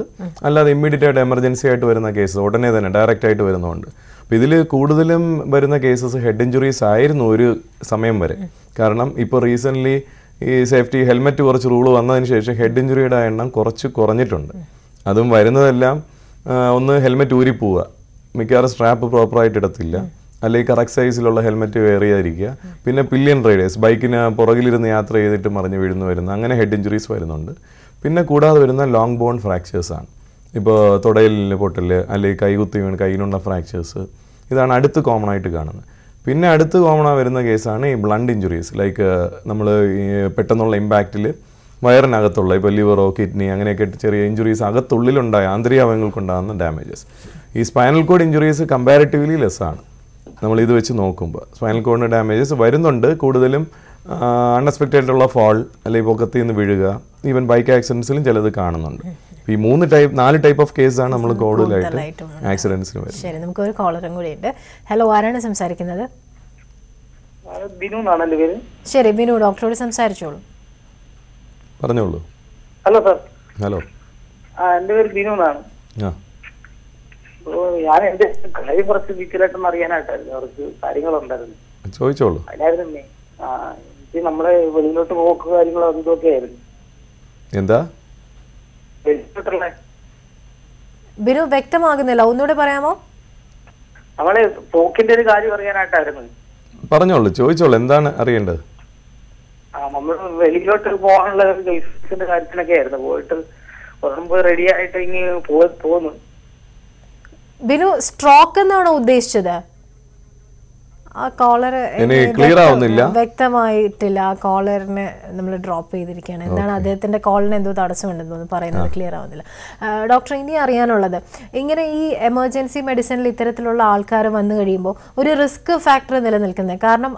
അല്ലാതെ ഇമ്മീഡിയറ്റ് ആയിട്ട് എമർജൻസി ആയിട്ട് വരുന്ന കേസസ് ഉടനെ തന്നെ ഡയറക്റ്റ് ആയിട്ട് വരുന്നുണ്ട് അപ്പോൾ ഇതിൽ കൂടുതലും വരുന്ന കേസസ് ഹെഡ് ഇഞ്ചുറീസ് ആയിരുന്നു ഒരു സമയം വരെ കാരണം ഇപ്പോൾ റീസെൻ്റ്ലി ഈ സേഫ്റ്റി ഹെൽമെറ്റ് കുറച്ച് റൂൾ വന്നതിന് ശേഷം ഹെഡ് ഇഞ്ചുറിയുടെ എണ്ണം കുറച്ച് കുറഞ്ഞിട്ടുണ്ട് അതും വരുന്നതെല്ലാം ഒന്ന് ഹെൽമെറ്റ് ഊരി പോവുക മിക്കവാറും സ്ട്രാപ്പ് പ്രോപ്പറായിട്ട് ഇടത്തില്ല അല്ലെങ്കിൽ കറക്റ്റ് സൈസിലുള്ള ഹെൽമെറ്റ് വെയർ ചെയ്യാതിരിക്കുക പിന്നെ പില്ലിയൻ റൈഡേഴ്സ് ബൈക്കിന് പുറകിലിരുന്ന് യാത്ര ചെയ്തിട്ട് മറിഞ്ഞ് വീഴുന്നു വരുന്ന അങ്ങനെ ഹെഡ് ഇഞ്ചുറീസ് വരുന്നുണ്ട് പിന്നെ കൂടാതെ വരുന്ന ലോങ് ബോൺ ഫ്രാക്ചേഴ്സാണ് ഇപ്പോൾ തുടയിൽ പൊട്ടൽ അല്ലെങ്കിൽ കൈകുത്തി വീണ് കയ്യിലുള്ള ഫ്രാക്ചേഴ്സ് ഇതാണ് അടുത്ത് കോമൺ ആയിട്ട് കാണുന്നത് പിന്നെ അടുത്ത് കോമൺ വരുന്ന കേസാണ് ഈ ബ്ലണ്ട് ഇഞ്ചുറീസ് ലൈക്ക് നമ്മൾ പെട്ടെന്നുള്ള ഇമ്പാക്റ്റിൽ വയറിനകത്തുള്ള ഇപ്പോൾ ലിവറോ കിഡ്നി അങ്ങനെയൊക്കെ ചെറിയ ഇഞ്ചുറീസ് അകത്തുള്ളിലുണ്ടായ ആന്തരികാവയവങ്ങൾക്കുണ്ടാകുന്ന ഡാമേജസ് ഈ സ്പൈനൽ കോഡ് ഇഞ്ചുറീസ് കമ്പാരിറ്റീവ്ലി ലെസ്സാണ് നമ്മൾ ഇത് വെച്ച് നോക്കുമ്പോൾ സ്പൈനൽ കോഡിന് ഡാമേജസ് വരുന്നുണ്ട് കൂടുതലും അൺഎക്സ്പെക്റ്റഡ് ആയിട്ടുള്ള ഫോൾ അല്ലെങ്കിൽ പൊക്കത്തിൽ നിന്ന് വീഴുക ഈവൻ ബൈക്ക് ആക്സിഡൻസിലും ചിലത് കാണുന്നുണ്ട് ഈ മൂന്ന് ടൈപ്പ് നാല് ടൈപ്പ് ഓഫ് കേസാണ് നമ്മൾ കൂടുതലായിട്ട് ആക്സിഡൻസിന് വരുന്നത്
ശരി നമുക്ക് ഒരു കോളറും കൂടി ഉണ്ട് ഹലോ ആരാണ് സംസാരിക്കുന്നത് ബിനു ശരി ബിനു ഡോക്ടറോട് സംസാരിച്ചോളൂ
പറഞ്ഞോളൂ ഹലോ സാർ ഹലോ എന്റെ പേര് ബിനു എന്നാണ് ആ ഞാൻ എന്റെ കാര്യം കുറച്ച് ഡീറ്റെയിലായിട്ടൊന്ന് അറിയാനായിട്ടായിരുന്നു കുറച്ച് കാര്യങ്ങളുണ്ടായിരുന്നു ചോദിച്ചോളൂ അതിനായിരുന്നു ആ എനിക്ക് നമ്മളെ വെളിയിലോട്ട് പോക്ക് കാര്യങ്ങൾ അതൊക്കെ ആയിരുന്നു എന്താ വെളിയിലോട്ടുള്ള
ബിനു വ്യക്തമാകുന്നില്ല ഒന്നുകൂടെ പറയാമോ
നമ്മളെ പോക്കിന്റെ ഒരു കാര്യം അറിയാനായിട്ടായിരുന്നു
പറഞ്ഞോളൂ ചോദിച്ചോളൂ എന്താണ് അറിയേണ്ടത്
നമ്മൾ വെളിയിലോട്ട് പോകാനുള്ള ലൈസൻസിന്റെ കാര്യത്തിനൊക്കെ ആയിരുന്നു പോയിട്ട് ഉറമ്പ് റെഡി ആയിട്ട് ഇങ്ങനെ പോകുന്നു
ബിനു സ്ട്രോക്ക് എന്നാണോ ഉദ്ദേശിച്ചത് ആ കോളർ ക്ലിയർ ആവുന്നില്ല വ്യക്തമായിട്ടില്ല ആ കോളറിന് നമ്മൾ ഡ്രോപ്പ് ചെയ്തിരിക്കുകയാണ് എന്താണ് അദ്ദേഹത്തിന്റെ കോളിന് എന്തോ തടസ്സമുണ്ടെന്ന് തോന്നുന്നു പറയുന്നത് ക്ലിയർ ആവുന്നില്ല ഡോക്ടർ ഇനി അറിയാനുള്ളത് ഇങ്ങനെ ഈ എമർജൻസി മെഡിസിനിൽ ഇത്തരത്തിലുള്ള ആൾക്കാർ വന്നു കഴിയുമ്പോൾ ഒരു റിസ്ക് ഫാക്ടർ നിലനിൽക്കുന്നത് കാരണം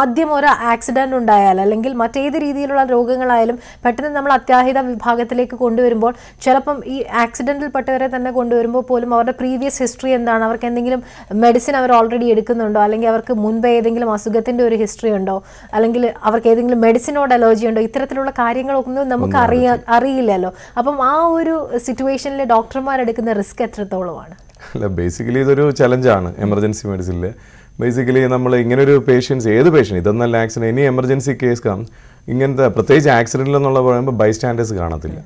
ആദ്യം ഒരു ആക്സിഡന്റ് ഉണ്ടായാൽ അല്ലെങ്കിൽ മറ്റേത് രീതിയിലുള്ള രോഗങ്ങളായാലും പെട്ടെന്ന് നമ്മൾ അത്യാഹിത വിഭാഗത്തിലേക്ക് കൊണ്ടുവരുമ്പോൾ ചിലപ്പം ഈ ആക്സിഡന്റിൽ പെട്ടവരെ തന്നെ കൊണ്ടുവരുമ്പോൾ പോലും അവരുടെ പ്രീവിയസ് ഹിസ്റ്ററി എന്താണ് അവർക്ക് എന്തെങ്കിലും മെഡിസിൻ അവർ ഓൾറെഡി എടുക്കുന്നുണ്ടോ അല്ലെങ്കിൽ അവർക്ക് മുൻപ് ഏതെങ്കിലും അസുഖത്തിൻ്റെ ഒരു ഹിസ്റ്ററി ഉണ്ടോ അല്ലെങ്കിൽ അവർക്ക് ഏതെങ്കിലും മെഡിസിനോട് അലോജി ഉണ്ടോ ഇത്തരത്തിലുള്ള കാര്യങ്ങളൊന്നും നമുക്ക് അറിയാ അറിയില്ലല്ലോ അപ്പം ആ ഒരു സിറ്റുവേഷനിൽ ഡോക്ടർമാരെടുക്കുന്ന റിസ്ക് എത്രത്തോളമാണ്
അല്ല ബേസിക്കലി ഇതൊരു ചലഞ്ചാണ് എമർജൻസി മെഡിസിനിൽ ബേസിക്കലി നമ്മൾ ഇങ്ങനെ ഒരു പേഷ്യൻസ് ഏത് പേഷ്യൻ്റ് ഇതൊന്നല്ല ആക്സിഡൻറ്റ് ഇനി എമർജൻസി കേസ് കാണും ഇങ്ങനത്തെ പ്രത്യേകിച്ച് ആക്സിഡൻറ്റിൽ എന്നുള്ള പറയുമ്പോൾ ബൈസ്റ്റാൻഡേഴ്സ് കാണത്തില്ല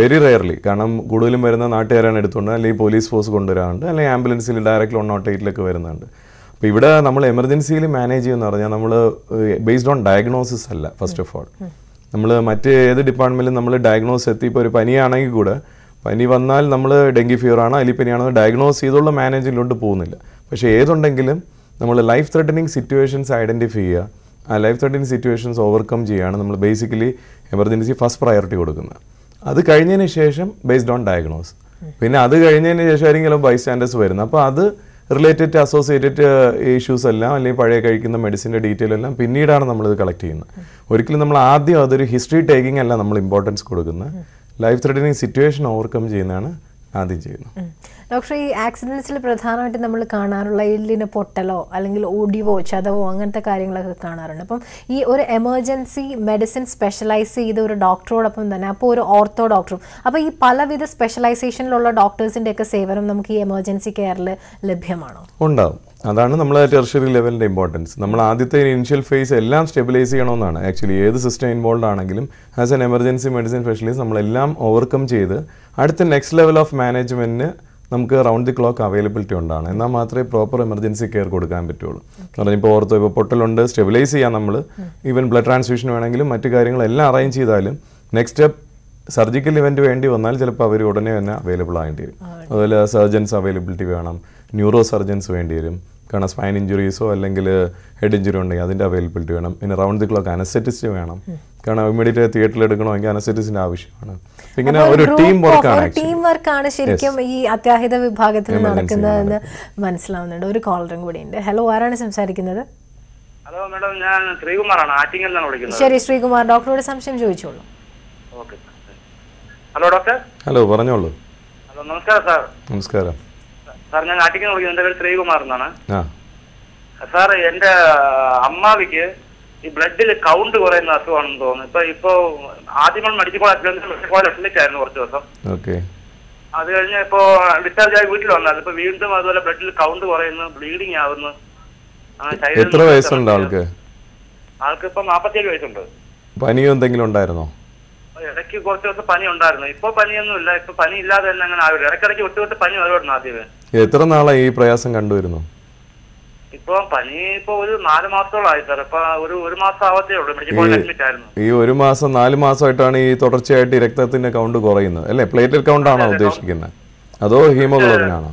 വെരി റെയർലി കാരണം കൂടുതലും വരുന്ന നാട്ടുകാരാണ് എടുത്തുകൊണ്ട് അല്ലെങ്കിൽ പോലീസ് ഫോഴ്സ് കൊണ്ടുവരാറുണ്ട് അല്ലെങ്കിൽ ആംബുലൻസിൽ ഡയറക്റ്റ് വൺ നോട്ട് എയ്റ്റിലൊക്കെ വരുന്നുണ്ട് അപ്പോൾ ഇവിടെ നമ്മൾ എമർജൻസിയിൽ മാനേജ് ചെയ്യുമെന്ന് പറഞ്ഞാൽ നമ്മൾ ബേസ്ഡ് ഓൺ ഡയഗ്നോസിസ് അല്ല ഫസ്റ്റ് ഓഫ് ഓൾ നമ്മൾ മറ്റ് ഏത് ഡിപ്പാർട്ട്മെൻറ്റിലും നമ്മൾ ഡയഗ്നോസ് എത്തി ഇപ്പോൾ ഒരു പനിയാണെങ്കിൽ കൂടെ പനി വന്നാൽ നമ്മൾ ഡെങ്കി ഫീവർ ആണോ പനിയാണോ ഡയഗ്നോസ് ചെയ്തുള്ള മാനേജിലോട്ട് പോകുന്നില്ല പക്ഷേ ഏതുണ്ടെങ്കിലും നമ്മൾ ലൈഫ് ത്രെട്ടനിങ് സിറ്റുവേഷൻസ് ഐഡൻറ്റിഫൈ ചെയ്യുക ആ ലൈഫ് ത്രെട്ടനിങ് സിറ്റുവേഷൻസ് ഓവർകം ചെയ്യുകയാണ് നമ്മൾ ബേസിക്കലി എമർജൻസി ഫസ്റ്റ് പ്രയോറിറ്റി കൊടുക്കുന്നത് അത് കഴിഞ്ഞതിന് ശേഷം ബേസ്ഡ് ഓൺ ഡയഗ്നോസ് പിന്നെ അത് കഴിഞ്ഞതിന് ശേഷമായിരിക്കും ബൈ സ്റ്റാൻഡേഴ്സ് വരുന്നത് അപ്പോൾ അത് റിലേറ്റഡ് അസോസിയേറ്റഡ് ഇഷ്യൂസ് എല്ലാം അല്ലെങ്കിൽ പഴയ കഴിക്കുന്ന മെഡിസിൻ്റെ ഡീറ്റെയിൽ എല്ലാം പിന്നീടാണ് നമ്മളിത് കളക്ട് ചെയ്യുന്നത് ഒരിക്കലും നമ്മൾ ആദ്യം അതൊരു ഹിസ്റ്ററി ടേക്കിംഗ് അല്ല നമ്മൾ ഇമ്പോർട്ടൻസ് കൊടുക്കുന്നത് ലൈഫ് ത്രെഡനിങ് സിറ്റുവേഷൻ ഓവർകം ചെയ്യുന്നതാണ് ആദ്യം ചെയ്യുന്നത്
ഡോക്ടർ ഈ ആക്സിഡൻസിൽ പ്രധാനമായിട്ടും നമ്മൾ കാണാറുള്ള എല്ലിന് പൊട്ടലോ അല്ലെങ്കിൽ ഒടിവോ ചതവോ അങ്ങനത്തെ കാര്യങ്ങളൊക്കെ കാണാറുണ്ട് അപ്പം ഈ ഒരു എമർജൻസി മെഡിസിൻ സ്പെഷ്യലൈസ് ചെയ്ത ഒരു ഡോക്ടറോടൊപ്പം തന്നെ അപ്പോൾ ഒരു ഓർത്തോ ഡോക്ടറും അപ്പോൾ ഈ പലവിധ സ്പെഷ്യലൈസേഷനിലുള്ള ഒക്കെ സേവനം നമുക്ക് ഈ എമർജൻസി കെയറിൽ ലഭ്യമാണോ
ഉണ്ടാവും അതാണ് നമ്മൾ ടെർഷറി ലെവലിൻ്റെ ഇമ്പോർട്ടൻസ് നമ്മൾ ആദ്യത്തെ ഇനിഷ്യൽ ഫേസ് എല്ലാം സ്റ്റെബിലൈസ് ചെയ്യണമെന്നാണ് ആക്ച്വലി ഏത് സിസ്റ്റം ഇൻവോൾവ് ആണെങ്കിലും as an emergency medicine specialist നമ്മളെല്ലാം ഓവർകം ചെയ്ത് അടുത്ത നെക്സ്റ്റ് ലെവൽ ഓഫ് മാനേജ്മെൻറ്റിന് നമുക്ക് റൗണ്ട് ദി ക്ലോക്ക് അവൈലബിലിറ്റി ഉണ്ടാണ് എന്നാൽ മാത്രമേ പ്രോപ്പർ എമർജൻസി കെയർ കൊടുക്കാൻ പറ്റുള്ളൂ എന്ന് പറഞ്ഞാൽ ഇപ്പോൾ ഓർത്തോ ഇപ്പോൾ പൊട്ടലുണ്ട് സ്റ്റെബിലൈസ് ചെയ്യാൻ നമ്മൾ ഈവൻ ബ്ലഡ് ട്രാൻസ്ഫ്യൂഷൻ വേണമെങ്കിലും മറ്റു കാര്യങ്ങളെല്ലാം അറേഞ്ച് ചെയ്താലും നെക്സ്റ്റ് സ്റ്റെപ്പ് സർജിക്കൽ ഇവൻറ്റ് വേണ്ടി വന്നാൽ ചിലപ്പോൾ അവർ ഉടനെ തന്നെ അവൈലബിൾ ആകേണ്ടി വരും അതുപോലെ സർജൻസ് അവൈലബിലിറ്റി വേണം ന്യൂറോ സർജൻസ് വേണ്ടി വരും കാരണം സ്പൈൻ ഇഞ്ചുറീസോ അല്ലെങ്കിൽ ഹെഡ് ഇഞ്ചുറി ഉണ്ടെങ്കിൽ അതിൻ്റെ അവൈലബിലിറ്റി വേണം പിന്നെ റൗണ്ട് ദി ക്ലോക്ക് അനസെറ്റിസ്റ്റ് വേണം കാരണം ഇമ്മീഡിയറ്റ് തിയേറ്ററിൽ എടുക്കണമെങ്കിൽ അനസെറ്റിസ്റ്റിന്റെ ആവശ്യമാണ് ഇങ്ങനെ ഒരു ടീം വർക്കാണ് ടീം
വർക്കാണ് ശരിക്കും ഈ അത്യാഹിത വിഭാഗത്തിൽ നടക്കുന്നതെന്ന് മനസ്സിലാവുന്നുണ്ട് ഒരു കോളറും കൂടി ഉണ്ട് ഹലോ ആരാണ് സംസാരിക്കുന്നത്
ഹലോ മാഡം ഞാൻ ശ്രീകുമാറാണ് ആറ്റിങ്ങിൽ നിന്നാണ് വിളിക്കുന്നത് ശരി
ശ്രീകുമാർ ഡോക്ടറോട് സംശയം ചോദിച്ചോളൂ
ഓക്കെ ഹലോ ഡോക്ടർ
ഹലോ പറഞ്ഞോളൂ
ഹലോ നമസ്കാരം സാർ നമസ്കാരം സാർ ഞാൻ നാട്ടിൽ നിന്ന് എന്റെ പേര് ശ്രീകുമാർ എന്നാണ് സാർ എന്റെ അമ്മാവിക്ക് ഈ ബ്ലഡിൽ കൗണ്ട് കുറയുന്ന അസുഖമാണെന്ന് തോന്നുന്നു ഇപ്പൊ ഇപ്പൊ ആദ്യം മെഡിക്കൽ കോളേജിലായിരുന്നു കുറച്ച് ദിവസം അത് കഴിഞ്ഞ ഇപ്പോ ഡിസ്ചാർജ് ആയി വീട്ടിൽ വന്നാൽ ഇപ്പൊ വീണ്ടും അതുപോലെ ബ്ലഡിൽ കൗണ്ട് കുറയുന്നു ബ്ലീഡിങ് ആവുന്നു എത്ര വയസ്സുണ്ട് ആൾക്ക് ആൾക്ക് ഇപ്പൊ നാപ്പത്തിയേഴ് വയസ്സുണ്ട്
പനിയോ എന്തെങ്കിലും ഉണ്ടായിരുന്നോ
ഇടയ്ക്ക് കുറച്ച് ദിവസം പനി ഉണ്ടായിരുന്നു ഇപ്പൊ പനിയൊന്നുമില്ല ഇപ്പൊ പനി ഇല്ലാതെ തന്നെ അങ്ങനെ ആവില്ല ഇടയ്ക്കിടയ്ക്ക് വിട്ട് പനി വരുവായിരുന്നു ആദ്യമേ
എത്ര നാളായി ഈ പ്രയാസം കണ്ടുവരുന്നു
ഇപ്പൊ പനി ഇപ്പൊ ഒരു നാല് മാസത്തോളായി സാർ ഇപ്പൊ ഒരു ഒരു മാസം ആവത്തേ ഉള്ളൂ മെഡിക്കൽ പോയിന്റ് ആയിരുന്നു
ഈ ഒരു മാസം നാല് മാസമായിട്ടാണ് ഈ തുടർച്ചയായിട്ട് രക്തത്തിന്റെ കൗണ്ട് കുറയുന്നത് അല്ലെ പ്ലേറ്റ്ലെറ്റ് കൗണ്ട് ആണോ ഉദ്ദേശിക്കുന്നത് അതോ ഹീമോഗ്ലോബിൻ ആണോ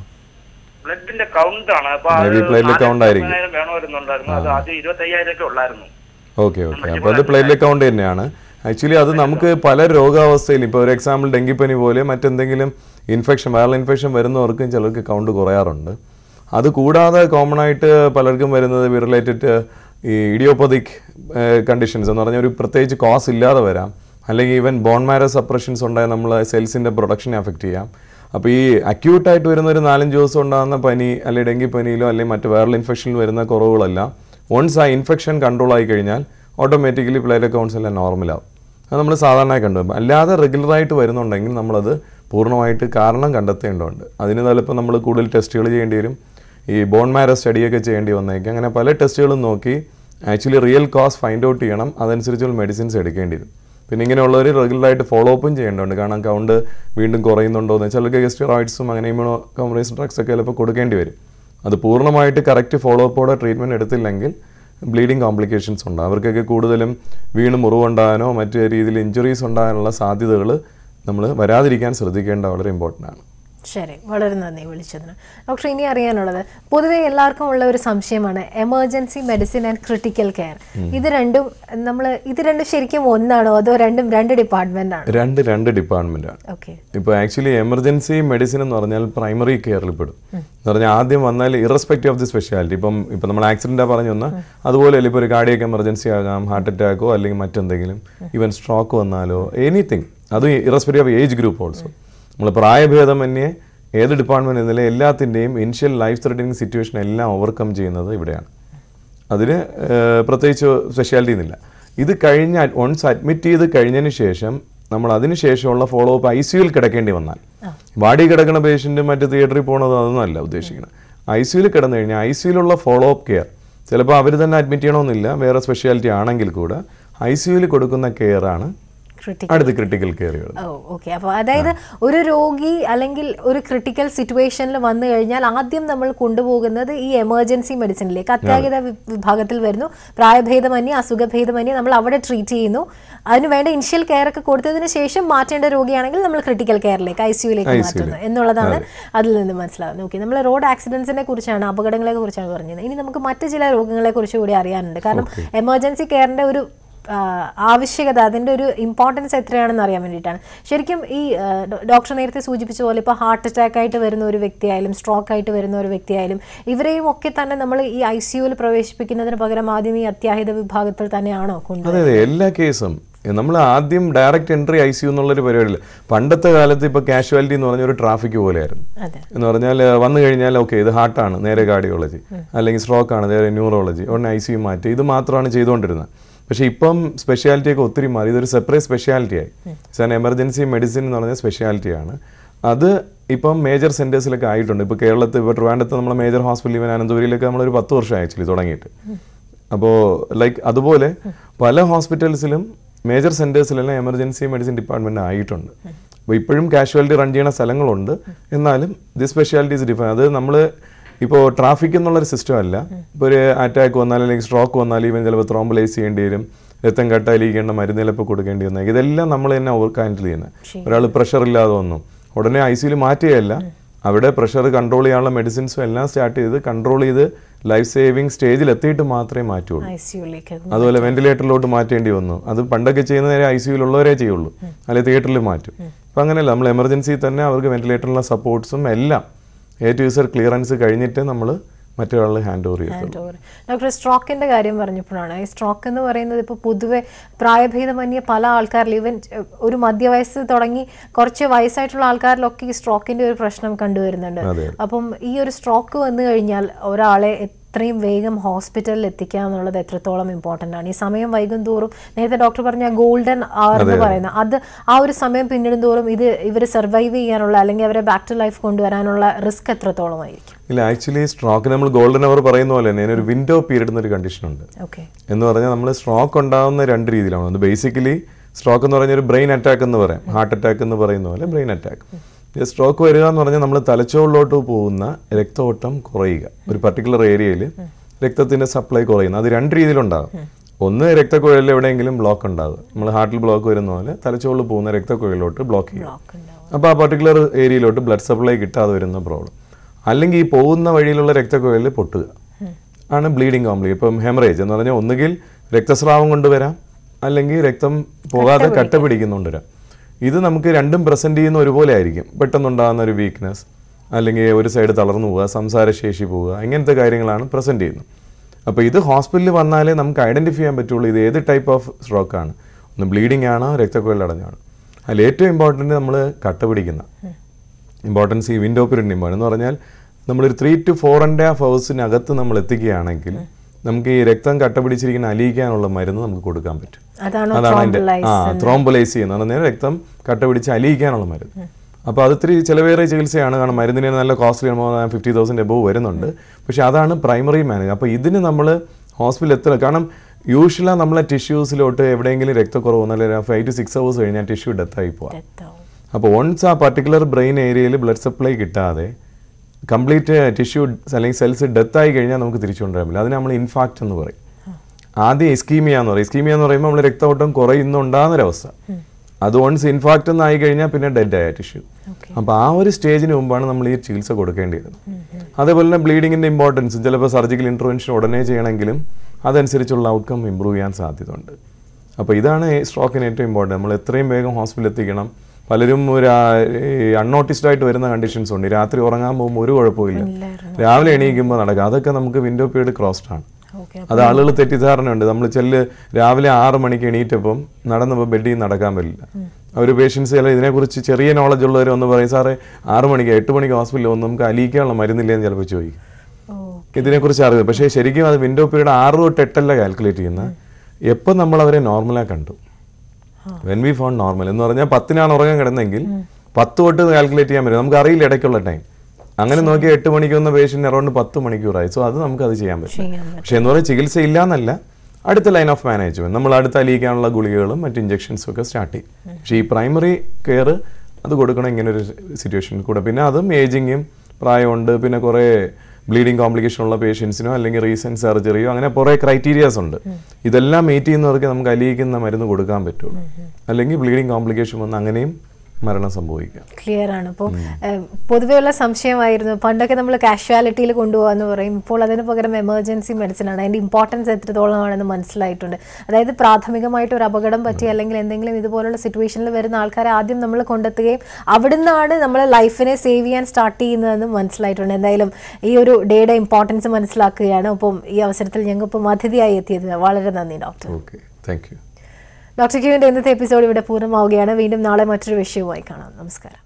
ബ്ലഡിന്റെ കൗണ്ട് ആണ് അപ്പൊ പ്ലേറ്റ്ലെറ്റ് കൗണ്ട് ആയിരിക്കും വരുന്നുണ്ടായിരുന്നു അത് ആദ്യം 25000 ഒക്കെ ഉള്ളായിരുന്നു
ഓക്കെ ഓക്കെ അപ്പൊ അത് പ്ലേറ്റ്ലെറ്റ് കൗണ്ട് തന്നെയാണ് ആക്ച്വലി അത് നമുക്ക് പല രോഗാവസ്ഥയിൽ ഇപ്പോൾ ഒരു എക്സാമ്പിൾ ഡെങ്കിപ്പനി പോലെ മറ്റെന്തെങ്കിലും ഇൻഫെക്ഷൻ വൈറൽ ഇൻഫെക്ഷൻ വരുന്നവർക്കും ചിലർക്ക് കൗണ്ട് കുറയാറുണ്ട് അത് കൂടാതെ കോമൺ ആയിട്ട് പലർക്കും വരുന്നത് റിലേറ്റഡ് ഈ ഇഡിയോപ്പതിക് കണ്ടീഷൻസ് എന്ന് പറഞ്ഞാൽ ഒരു പ്രത്യേകിച്ച് കോസ് ഇല്ലാതെ വരാം അല്ലെങ്കിൽ ഈവൻ ബോൺ മാരോ സപ്രഷൻസ് ഉണ്ടായ നമ്മൾ സെൽസിൻ്റെ പ്രൊഡക്ഷനെ അഫക്റ്റ് ചെയ്യാം അപ്പോൾ ഈ അക്യൂട്ടായിട്ട് വരുന്ന ഒരു നാലഞ്ച് ദിവസം ഉണ്ടാകുന്ന പനി അല്ലെങ്കിൽ ഡെങ്കിപ്പനിയിലോ അല്ലെങ്കിൽ മറ്റ് വൈറൽ ഇൻഫെക്ഷനിൽ വരുന്ന കുറവുകളല്ല വൺസ് ആ ഇൻഫെക്ഷൻ കൺട്രോൾ ആയി കഴിഞ്ഞാൽ ഓട്ടോമാറ്റിക്കലി പ്ലേറ്റ് അക്കൗണ്ട്സ് എല്ലാം നോർമലാകും അത് നമ്മൾ സാധാരണയായി കണ്ടുപോകും അല്ലാതെ റെഗുലറായിട്ട് വരുന്നുണ്ടെങ്കിൽ നമ്മളത് പൂർണ്ണമായിട്ട് കാരണം കണ്ടെത്തേണ്ടതുണ്ട് അതിന് ചിലപ്പോൾ നമ്മൾ കൂടുതൽ ടെസ്റ്റുകൾ ചെയ്യേണ്ടി വരും ഈ ബോൺ മാരോ സ്റ്റഡിയൊക്കെ ചെയ്യേണ്ടി വന്നേക്കും അങ്ങനെ പല ടെസ്റ്റുകളും നോക്കി actually real cause find out ചെയ്യണം അതനുസരിച്ചുള്ള മെഡിസിൻസ് എടുക്കേണ്ടി വരും പിന്നെ ഇങ്ങനെയുള്ളവർ റെഗുലറായിട്ട് ഫോളോ അപ്പും ചെയ്യേണ്ടതുണ്ട് കാരണം കൗണ്ട് വീണ്ടും കുറയുന്നുണ്ടോ എന്ന് ചിലർക്ക് ഗെസ്റ്റിറോയിഡ്സും അങ്ങനെ ഇമ്യൂണോ കോംപ്രൈസ് ഡ്രഗ്സ് ഒക്കെ ചിലപ്പോൾ കൊടുക്കേണ്ടി വരും അത് പൂർണ്ണമായിട്ട് കറക്റ്റ് ഫോളോ അപ്പോടെ ട്രീറ്റ്മെൻറ്റ് എടുത്തില്ലെങ്കിൽ ബ്ലീഡിങ് കോംപ്ലിക്കേഷൻസ് ഉണ്ട് അവർക്കൊക്കെ കൂടുതലും വീണ് മുറിവുണ്ടാകാനോ മറ്റു രീതിയിൽ ഇഞ്ചുറീസ് ഉണ്ടാകാനുള്ള സാധ്യതകൾ നമ്മൾ വരാതിരിക്കാൻ ശ്രദ്ധിക്കേണ്ട വളരെ ഇമ്പോർട്ടൻ്റ് ആണ്
ശരി വളരെ നന്ദി വിളിച്ചതിന് ഡോക്ടർ ഇനി അറിയാനുള്ളത് പൊതുവെ എല്ലാവർക്കും ഉള്ള ഒരു സംശയമാണ് emergency medicine and critical care ഇത് രണ്ടും നമ്മൾ ഇത് രണ്ടും ശരിക്കും ഒന്നാണോ അതോ രണ്ടും രണ്ട് ഡിപ്പാർട്ട്മെന്റ് ആണ്
രണ്ട് രണ്ട് ഡിപ്പാർട്ട്മെന്റ് ആണ് ഇപ്പൊ ആക്ച്വലി എമർജൻസി മെഡിസിൻ എന്ന് പറഞ്ഞാൽ പ്രൈമറി കെയറിൽ പെടും എന്ന് പറഞ്ഞാൽ ആദ്യം വന്നാൽ ഇറസ്പെക്റ്റീവ് ഓഫ് ദി സ്പെഷ്യാലിറ്റി ഇപ്പം ഇപ്പം നമ്മൾ ആക്സിഡന്റാ പറഞ്ഞു വന്നാൽ അതുപോലെ ഇപ്പോൾ ഒരു കാർഡിയക്ക് എമർജൻസി ആകാം ഹാർട്ട് അറ്റാക്കോ അല്ലെങ്കിൽ മറ്റെന്തെങ്കിലും ഈവൻ സ്ട്രോക്ക് വന്നാലോ എനിത്തിങ് അത് irrespective of age group also നമ്മൾ പ്രായഭേദമന്യേ ഏത് ഡിപ്പാർട്ട്മെൻറ്റ് നില എല്ലാത്തിൻ്റെയും ഇനിഷ്യൽ ലൈഫ് ത്രെഡിങ് സിറ്റുവേഷൻ എല്ലാം ഓവർകം ചെയ്യുന്നത് ഇവിടെയാണ് അതിന് പ്രത്യേകിച്ച് സ്പെഷ്യാലിറ്റി എന്നില്ല ഇത് കഴിഞ്ഞാൽ ഒൺസ് അഡ്മിറ്റ് ചെയ്ത് കഴിഞ്ഞതിന് ശേഷം നമ്മൾ അതിന് ശേഷമുള്ള ഫോളോ അപ്പ് ഐ സിയുയിൽ കിടക്കേണ്ടി വന്നാൽ വാടി കിടക്കുന്ന പേഷ്യൻ്റ് മറ്റ് തിയേറ്ററിൽ പോകണത് അതൊന്നുമല്ല ഉദ്ദേശിക്കുന്നത് ഐ സിയുയിൽ കിടന്നു കഴിഞ്ഞാൽ ഐ സിയിലുള്ള ഫോളോ അപ്പ് കെയർ ചിലപ്പോൾ അവർ തന്നെ അഡ്മിറ്റ് ചെയ്യണമെന്നില്ല വേറെ സ്പെഷ്യാലിറ്റി ആണെങ്കിൽ കൂടെ ഐ സിയുയിൽ കൊടുക്കുന്ന കെയറാണ് അടുത്ത ക്രിട്ടിക്കൽ കെയറുകൾ
ഓക്കെ അപ്പോൾ അതായത് ഒരു രോഗി അല്ലെങ്കിൽ ഒരു ക്രിട്ടിക്കൽ സിറ്റുവേഷനിൽ വന്നു കഴിഞ്ഞാൽ ആദ്യം നമ്മൾ കൊണ്ടുപോകുന്നത് ഈ എമർജൻസി മെഡിസിനിലേക്ക് അത്യാഹിത വിഭാഗത്തിൽ വരുന്നു പ്രായഭേദമന്യേ അസുഖഭേദമന്യേ നമ്മൾ അവിടെ ട്രീറ്റ് ചെയ്യുന്നു അതിന് വേണ്ട ഇനിഷ്യൽ കെയർ ഒക്കെ കൊടുത്തതിന് ശേഷം മാറ്റേണ്ട രോഗിയാണെങ്കിൽ നമ്മൾ ക്രിട്ടിക്കൽ കെയറിലേക്ക് ഐ സിയുലേക്ക് മാറ്റുന്നു എന്നുള്ളതാണ് അതിൽ നിന്ന് മനസ്സിലാവുന്നത് ഓക്കെ നമ്മൾ റോഡ് ആക്സിഡൻസിനെ കുറിച്ചാണ് അപകടങ്ങളെ കുറിച്ചാണ് പറഞ്ഞത് ഇനി നമുക്ക് മറ്റു ചില രോഗങ്ങളെ കുറിച്ച് കൂടി അറിയാനുണ്ട് കാരണം എമർജൻസി കെയറിന്റെ ഒരു ആവശ്യകത അതിൻ്റെ ഒരു ഇമ്പോർട്ടൻസ് എത്രയാണെന്ന് അറിയാൻ വേണ്ടിയിട്ടാണ് ശരിക്കും ഈ ഡോക്ടർ നേരത്തെ സൂചിപ്പിച്ച പോലെ ഇപ്പോൾ ഹാർട്ട് അറ്റാക്ക് ആയിട്ട് വരുന്ന ഒരു വ്യക്തിയായാലും സ്ട്രോക്ക് ആയിട്ട് വരുന്ന ഒരു വ്യക്തിയായാലും ഇവരെയും ഒക്കെ തന്നെ നമ്മൾ ഈ ഐ സി യുവിൽ പ്രവേശിപ്പിക്കുന്നതിന് പകരം ആദ്യം ഈ അത്യാഹിത വിഭാഗത്തിൽ തന്നെയാണോ
അതെ എല്ലാ കേസും നമ്മൾ ആദ്യം direct entry I C U എന്നുള്ളൊരു പരിപാടിയില്ല പണ്ടത്തെ കാലത്ത് ഇപ്പോൾ കാഷ്വാലിറ്റി എന്ന് പറഞ്ഞ ഒരു ട്രാഫിക് പോലെയായിരുന്നു എന്ന് പറഞ്ഞാൽ വന്നു കഴിഞ്ഞാൽ ഓക്കെ ഇത് ഹാർട്ടാണ് നേരെ കാർഡിയോളജി അല്ലെങ്കിൽ സ്ട്രോക്ക് ആണ് നേരെ ന്യൂറോളജി ഉടനെ ഐ സി യു മാറ്റി ഇത് മാത്രമാണ് ചെയ്തുകൊണ്ടിരുന്നത് പക്ഷേ ഇപ്പം സ്പെഷ്യാലിറ്റിയൊക്കെ ഒത്തിരി മാറി ഇതൊരു സെപ്പറേറ്റ് സ്പെഷ്യാലിറ്റി ആയി സാൻ എമർജൻസി മെഡിസിൻ എന്ന് പറഞ്ഞ സ്പെഷ്യാലിറ്റിയാണ് അത് ഇപ്പം മേജർ സെൻറ്റേഴ്സിലൊക്കെ ആയിട്ടുണ്ട് ഇപ്പോൾ കേരളത്തിൽ ഇപ്പോൾ ട്രിവാൻഡത്ത് നമ്മളെ മേജർ ഹോസ്പിറ്റലിൽ ഇവൻ അനന്തപുരിയിലൊക്കെ നമ്മളൊരു പത്ത് വർഷം ആക്ച്വലി തുടങ്ങിയിട്ട് അപ്പോൾ ലൈക്ക് അതുപോലെ പല ഹോസ്പിറ്റൽസിലും മേജർ സെൻറ്റേഴ്സിലെല്ലാം എമർജൻസി മെഡിസിൻ ഡിപ്പാർട്ട്മെൻ്റ് ആയിട്ടുണ്ട് അപ്പോൾ ഇപ്പോഴും കാഷ്വാലിറ്റി റൺ ചെയ്യുന്ന സ്ഥലങ്ങളുണ്ട് എന്നാലും ദി സ്പെഷ്യാലിറ്റീസ് ഡിഫൈൻ അത് നമ്മൾ ഇപ്പോൾ ട്രാഫിക് എന്നുള്ളൊരു സിസ്റ്റം അല്ല ഇപ്പോൾ ഒരു അറ്റാക്ക് വന്നാൽ അല്ലെങ്കിൽ സ്ട്രോക്ക് വന്നാൽ ഇവൻ ചിലപ്പോൾ ത്രോംബലൈസ് ചെയ്യേണ്ടി വരും രക്തം കട്ടാലിരിക്കേണ്ട മരുന്നിലപ്പ് കൊടുക്കേണ്ടി വന്നാൽ ഇതെല്ലാം നമ്മൾ തന്നെ ഹാൻഡിൽ ചെയ്യുന്നത് ഒരാൾ പ്രഷർ ഇല്ലാതെ വന്നു ഉടനെ ഐ സിയിൽ മാറ്റുകയല്ല അവിടെ പ്രഷർ കൺട്രോൾ ചെയ്യാനുള്ള മെഡിസിൻസും എല്ലാം സ്റ്റാർട്ട് ചെയ്ത് കൺട്രോൾ ചെയ്ത് ലൈഫ് സേവിങ് സ്റ്റേജിൽ എത്തിയിട്ട് മാത്രമേ മാറ്റുള്ളൂ അതുപോലെ വെന്റിലേറ്ററിലോട്ട് മാറ്റേണ്ടി വന്നു അത് പണ്ടൊക്കെ ചെയ്യുന്ന നേരെ ഐ സിയുള്ളവരെ ചെയ്യുള്ളൂ അല്ലെങ്കിൽ തിയേറ്ററിൽ മാറ്റും അപ്പം അങ്ങനെയല്ല നമ്മൾ എമർജൻസി തന്നെ അവർക്ക് വെന്റിലേറ്ററിലുള്ള സപ്പോർട്ട്സും എല്ലാം എ ടു യൂസർ ക്ലിയറൻസ് കഴിഞ്ഞിട്ട് നമ്മൾ മറ്റൊരാളിൽ ഹാൻഡ് ഓവർ ഹാൻഡ്
ഡോക്ടർ സ്ട്രോക്കിന്റെ കാര്യം പറഞ്ഞപ്പോഴാണ് ഈ സ്ട്രോക്ക് എന്ന് പറയുന്നത് ഇപ്പോൾ പൊതുവെ പ്രായഭേദമന്യ പല ആൾക്കാരിലും ഈവൻ ഒരു മധ്യവയസ്സ് തുടങ്ങി കുറച്ച് വയസ്സായിട്ടുള്ള ആൾക്കാരിലൊക്കെ ഈ സ്ട്രോക്കിൻ്റെ ഒരു പ്രശ്നം കണ്ടുവരുന്നുണ്ട് അപ്പം ഈ ഒരു സ്ട്രോക്ക് വന്നു കഴിഞ്ഞാൽ ഒരാളെ എത്രയും വേഗം ഹോസ്പിറ്റലിൽ എത്തിക്കുക എന്നുള്ളത് എത്രത്തോളം ഇമ്പോർട്ടൻ്റ് ആണ് ഈ സമയം വൈകും തോറും നേരത്തെ ഡോക്ടർ പറഞ്ഞ ഗോൾഡൻ അവർ എന്ന് പറയുന്ന അത് ആ ഒരു സമയം പിന്നിടും തോറും ഇത് ഇവർ സർവൈവ് ചെയ്യാനുള്ള അല്ലെങ്കിൽ അവരെ ബാക്ക് ടു ലൈഫ് കൊണ്ടുവരാനുള്ള റിസ്ക് എത്രത്തോളമായിരിക്കും
ഇല്ല ആക്ച്വലി സ്ട്രോക്ക് നമ്മൾ ഗോൾഡൻ അവർ പറയുന്ന പോലെ തന്നെ ഒരു വിൻഡോ പീരീഡ് എന്നൊരു കണ്ടീഷൻ ഉണ്ട് എന്ന് പറഞ്ഞാൽ നമ്മൾ സ്ട്രോക്ക് ഉണ്ടാകുന്ന രണ്ട് രീതിയിലാണ് ഒന്ന് ബേസിക്കലി സ്ട്രോക്ക് എന്ന് പറഞ്ഞാൽ ഒരു ബ്രെയിൻ അറ്റാക്ക് എന്ന് പറയാം ഹാർട്ട് അറ്റാക്ക് എന്ന് പറയുന്ന പോലെ ബ്രെയിൻ അറ്റാക്ക് സ്ട്രോക്ക് വരിക എന്ന് പറഞ്ഞാൽ നമ്മൾ തലച്ചോറിലോട്ട് പോകുന്ന രക്തോട്ടം കുറയുക ഒരു പർട്ടിക്കുലർ ഏരിയയിൽ രക്തത്തിൻ്റെ സപ്ലൈ കുറയുന്നു അത് രണ്ട് രീതിയിലുണ്ടാകും ഒന്ന് രക്തക്കുഴലിൽ എവിടെയെങ്കിലും ബ്ലോക്ക് ഉണ്ടാകും നമ്മൾ ഹാർട്ടിൽ ബ്ലോക്ക് വരുന്ന പോലെ തലച്ചോറിൽ പോകുന്ന രക്തക്കുഴലിലോട്ട് ബ്ലോക്ക് ചെയ്യും അപ്പോൾ ആ പർട്ടിക്കുലർ ഏരിയയിലോട്ട് ബ്ലഡ് സപ്ലൈ കിട്ടാതെ വരുന്ന പ്രോബ്ലം അല്ലെങ്കിൽ ഈ പോകുന്ന വഴിയിലുള്ള രക്തക്കുഴലിൽ പൊട്ടുക ആണ് ബ്ലീഡിങ് കോംപ്ലിക്കേറ്റ് ഇപ്പം ഹെമറേജ് എന്ന് പറഞ്ഞാൽ ഒന്നുകിൽ രക്തസ്രാവം കൊണ്ടുവരാം അല്ലെങ്കിൽ രക്തം പോകാതെ കട്ട പിടിക്കുന്നുകൊണ്ടുവരാം ഇത് നമുക്ക് രണ്ടും പ്രസൻറ്റ് ചെയ്യുന്ന ഒരുപോലെ ആയിരിക്കും പെട്ടെന്നുണ്ടാകുന്ന ഒരു വീക്ക്നെസ് അല്ലെങ്കിൽ ഒരു സൈഡ് തളർന്നു പോവുക സംസാരശേഷി പോവുക ഇങ്ങനത്തെ കാര്യങ്ങളാണ് പ്രസൻറ്റ് ചെയ്യുന്നത് അപ്പോൾ ഇത് ഹോസ്പിറ്റലിൽ വന്നാലേ നമുക്ക് ഐഡൻറ്റിഫൈ ചെയ്യാൻ പറ്റുള്ളൂ ഇത് ഏത് ടൈപ്പ് ഓഫ് സ്ട്രോക്കാണ് ഒന്ന് ബ്ലീഡിംഗ് ആണോ രക്തക്കുഴലടഞ്ഞാണോ അതിൽ ഏറ്റവും ഇമ്പോർട്ടൻറ്റ് നമ്മൾ കട്ട പിടിക്കുന്ന ഇമ്പോർട്ടൻസ് ഈ വിൻഡോ പിരിഡ് എന്ന് പറഞ്ഞാൽ നമ്മളൊരു three to four and half ഹവേഴ്സിനകത്ത് നമ്മൾ എത്തിക്കുകയാണെങ്കിൽ നമുക്ക് ഈ രക്തം കട്ട പിടിച്ചിരിക്കുന്ന അലിയിക്കാനുള്ള മരുന്ന് നമുക്ക് കൊടുക്കാൻ പറ്റും
അതാണ് അതിൻ്റെ ആ ത്രോംബുലൈസ്
ചെയ്യുന്ന പറഞ്ഞാൽ രക്തം കട്ട പിടിച്ച് അലിയിക്കാനുള്ള മരുന്ന് അപ്പോൾ അത് ഇത്തിരി ചിലവേറിയ ചികിത്സയാണ് കാരണം മരുന്നിന് നല്ല കോസ്റ്റ്ലി ഫിഫ്റ്റി തൗസൻഡ് എബോവ് വരുന്നുണ്ട് പക്ഷേ അതാണ് പ്രൈമറി മാനേജ് അപ്പോൾ ഇതിന് നമ്മൾ ഹോസ്പിറ്റലിൽ എത്ര കാരണം യൂഷ്വല നമ്മളെ ടിഷ്യൂസിലോട്ട് എവിടെയെങ്കിലും രക്തക്കുറവ് വന്നാൽ ഫൈവ് ടു സിക്സ് അവേഴ്സ് കഴിഞ്ഞാൽ ടിഷ്യൂ ഡെത്തായി പോകാം അപ്പോൾ വൺസ് ആ പർട്ടിക്കുലർ ബ്രെയിൻ ഏരിയയിൽ ബ്ലഡ് സപ്ലൈ കിട്ടാതെ കംപ്ലീറ്റ് ടിഷ്യൂ അല്ലെങ്കിൽ സെൽസ് ഡെത്ത് ആയി കഴിഞ്ഞാൽ നമുക്ക് തിരിച്ചു കൊണ്ടുവരാൻ പറ്റില്ല അതിന് നമ്മൾ ഇൻഫാക്റ്റ് എന്ന് പറയും ആദ്യം ഇസ്കീമിയ എന്ന് പറയും ഇസ്കീമിയ എന്ന് പറയുമ്പോൾ നമ്മൾ രക്തഓട്ടം കുറയുന്നുണ്ടാകുന്നൊരവസ്ഥ അത് വൺസ് ഇൻഫാക്റ്റ് എന്നായി കഴിഞ്ഞാൽ പിന്നെ ഡെഡ് ആയ ടിഷ്യൂ അപ്പോൾ ആ ഒരു സ്റ്റേജിന് മുമ്പാണ് നമ്മൾ ഈ ചികിത്സ കൊടുക്കേണ്ടിയിരുന്നത് അതേപോലെ തന്നെ ബ്ലീഡിങ്ങിൻ്റെ ഇമ്പോർട്ടൻസ് ചിലപ്പോൾ സർജിക്കൽ ഇൻ്റർവെൻഷൻ ഉടനെ ചെയ്യണമെങ്കിലും അതനുസരിച്ചുള്ള ഔട്ട്കം ഇമ്പ്രൂവ് ചെയ്യാൻ സാധ്യതയുണ്ട് അപ്പോൾ ഇതാണ് സ്ട്രോക്കിന് ഏറ്റവും ഇമ്പോർട്ടൻറ്റ് നമ്മൾ എത്രയും വേഗം ഹോസ്പിറ്റലിൽ എത്തിക്കണം പലരും ഒരു അൺനോട്ടിസ്ഡ് ആയിട്ട് വരുന്ന കണ്ടീഷൻസ് ഉണ്ട് രാത്രി ഉറങ്ങാൻ പോകുമ്പോൾ ഒരു കുഴപ്പമില്ല രാവിലെ എണീക്കുമ്പോൾ നടക്കുക അതൊക്കെ നമുക്ക് വിൻഡോ പീരീഡ് ക്രോസ്ഡ് ആണ് അത് ആളുകൾ ഉണ്ട് നമ്മൾ ചെല്ല് രാവിലെ ആറ് മണിക്ക് എണീറ്റപ്പം നടന്നപ്പോൾ ബെഡിൽ നിന്ന് നടക്കാൻ പറ്റില്ല ഒരു പേഷ്യൻസ് ചില ഇതിനെക്കുറിച്ച് ചെറിയ നോളജ് ഉള്ളവർ ഒന്ന് പറയും സാറേ ആറ് മണിക്ക് എട്ട് മണിക്ക് ഹോസ്പിറ്റലിൽ ഒന്ന് നമുക്ക് അലിയിക്കാനുള്ള എന്ന് ചിലപ്പോൾ ചോദിക്കും ഇതിനെക്കുറിച്ച് അറിവ് പക്ഷേ ശരിക്കും അത് വിൻഡോ പീരീഡ് ആറ് തൊട്ട് എട്ടല്ല കാൽക്കുലേറ്റ് ചെയ്യുന്നത് എപ്പോൾ നമ്മൾ അവരെ നോർമലായി കണ്ടു വെൻ വി ഫോൺ നോർമൽ എന്ന് പറഞ്ഞാൽ പത്തിനാണ് ഉറങ്ങാൻ കിടന്നെങ്കിൽ പത്ത് തൊട്ട് കാൽക്കുലേറ്റ് ചെയ്യാൻ പറ്റും നമുക്ക് അറിയില്ല ഇടയ്ക്കുള്ള ടൈം അങ്ങനെ നോക്കിയാൽ എട്ട് മണിക്ക് വന്ന പേഷ്യൻ്റ് അറൗണ്ട് പത്ത് മണിക്കൂറായി സോ അത് നമുക്ക് അത് ചെയ്യാൻ പറ്റും പക്ഷേ എന്ന് പറഞ്ഞാൽ ചികിത്സ ഇല്ലാന്നല്ല അടുത്ത ലൈൻ ഓഫ് മാനേജ്മെന്റ് നമ്മൾ അടുത്ത അലിയിക്കാനുള്ള ഗുളികകളും മറ്റ് ഇഞ്ചക്ഷൻസും ഒക്കെ സ്റ്റാർട്ട് ചെയ്യും പക്ഷേ ഈ പ്രൈമറി കെയർ അത് കൊടുക്കണം ഇങ്ങനെ ഒരു സിറ്റുവേഷനിൽ കൂടെ പിന്നെ അതും ഏജിങ്ങും പ്രായമുണ്ട് പിന്നെ കുറേ ബ്ലീഡിങ് കോംപ്ലിക്കേഷൻ ഉള്ള പേഷ്യൻസിനോ അല്ലെങ്കിൽ റീസെൻറ്റ് സർജറിയോ അങ്ങനെ കുറേ ക്രൈറ്റീരിയാസ് ഉണ്ട് ഇതെല്ലാം മീറ്റ് ചെയ്യുന്നവർക്ക് നമുക്ക് അലിയിക്കുന്ന മരുന്ന് കൊടുക്കാൻ പറ്റുള്ളൂ അല്ലെങ്കിൽ ബ്ലീഡിങ് കോംപ്ലിക്കേഷൻ വന്ന് അങ്ങനെയും മരണം സംഭവിക്കുക
ക്ലിയർ ആണ് അപ്പോൾ പൊതുവെയുള്ള സംശയമായിരുന്നു പണ്ടൊക്കെ നമ്മൾ കാഷ്വാലിറ്റിയിൽ കൊണ്ടുപോകാന്ന് പറയും ഇപ്പോൾ അതിന് പകരം എമർജൻസി മെഡിസിൻ ആണ് അതിൻ്റെ ഇമ്പോർട്ടൻസ് എത്രത്തോളമാണെന്ന് മനസ്സിലായിട്ടുണ്ട് അതായത് പ്രാഥമികമായിട്ട് ഒരു അപകടം പറ്റി അല്ലെങ്കിൽ എന്തെങ്കിലും ഇതുപോലുള്ള സിറ്റുവേഷനിൽ വരുന്ന ആൾക്കാരെ ആദ്യം നമ്മൾ കൊണ്ടെത്തുകയും അവിടുന്നാണ് നമ്മൾ ലൈഫിനെ സേവ് ചെയ്യാൻ സ്റ്റാർട്ട് ചെയ്യുന്നതെന്ന് മനസ്സിലായിട്ടുണ്ട് എന്തായാലും ഈ ഒരു ഡേയുടെ ഇമ്പോർട്ടൻസ് മനസ്സിലാക്കുകയാണ് അപ്പം ഈ അവസരത്തിൽ ഇപ്പം അതിഥിയായി എത്തിയത് വളരെ നന്ദി doctor
okay thank you
doctor ക്യൂവിൻ്റെ ഇന്നത്തെ എപ്പിസോഡ് ഇവിടെ പൂർണ്ണമാവുകയാണ് വീണ്ടും നാളെ മറ്റൊരു വിഷയവുമായി കാണാം നമസ്കാരം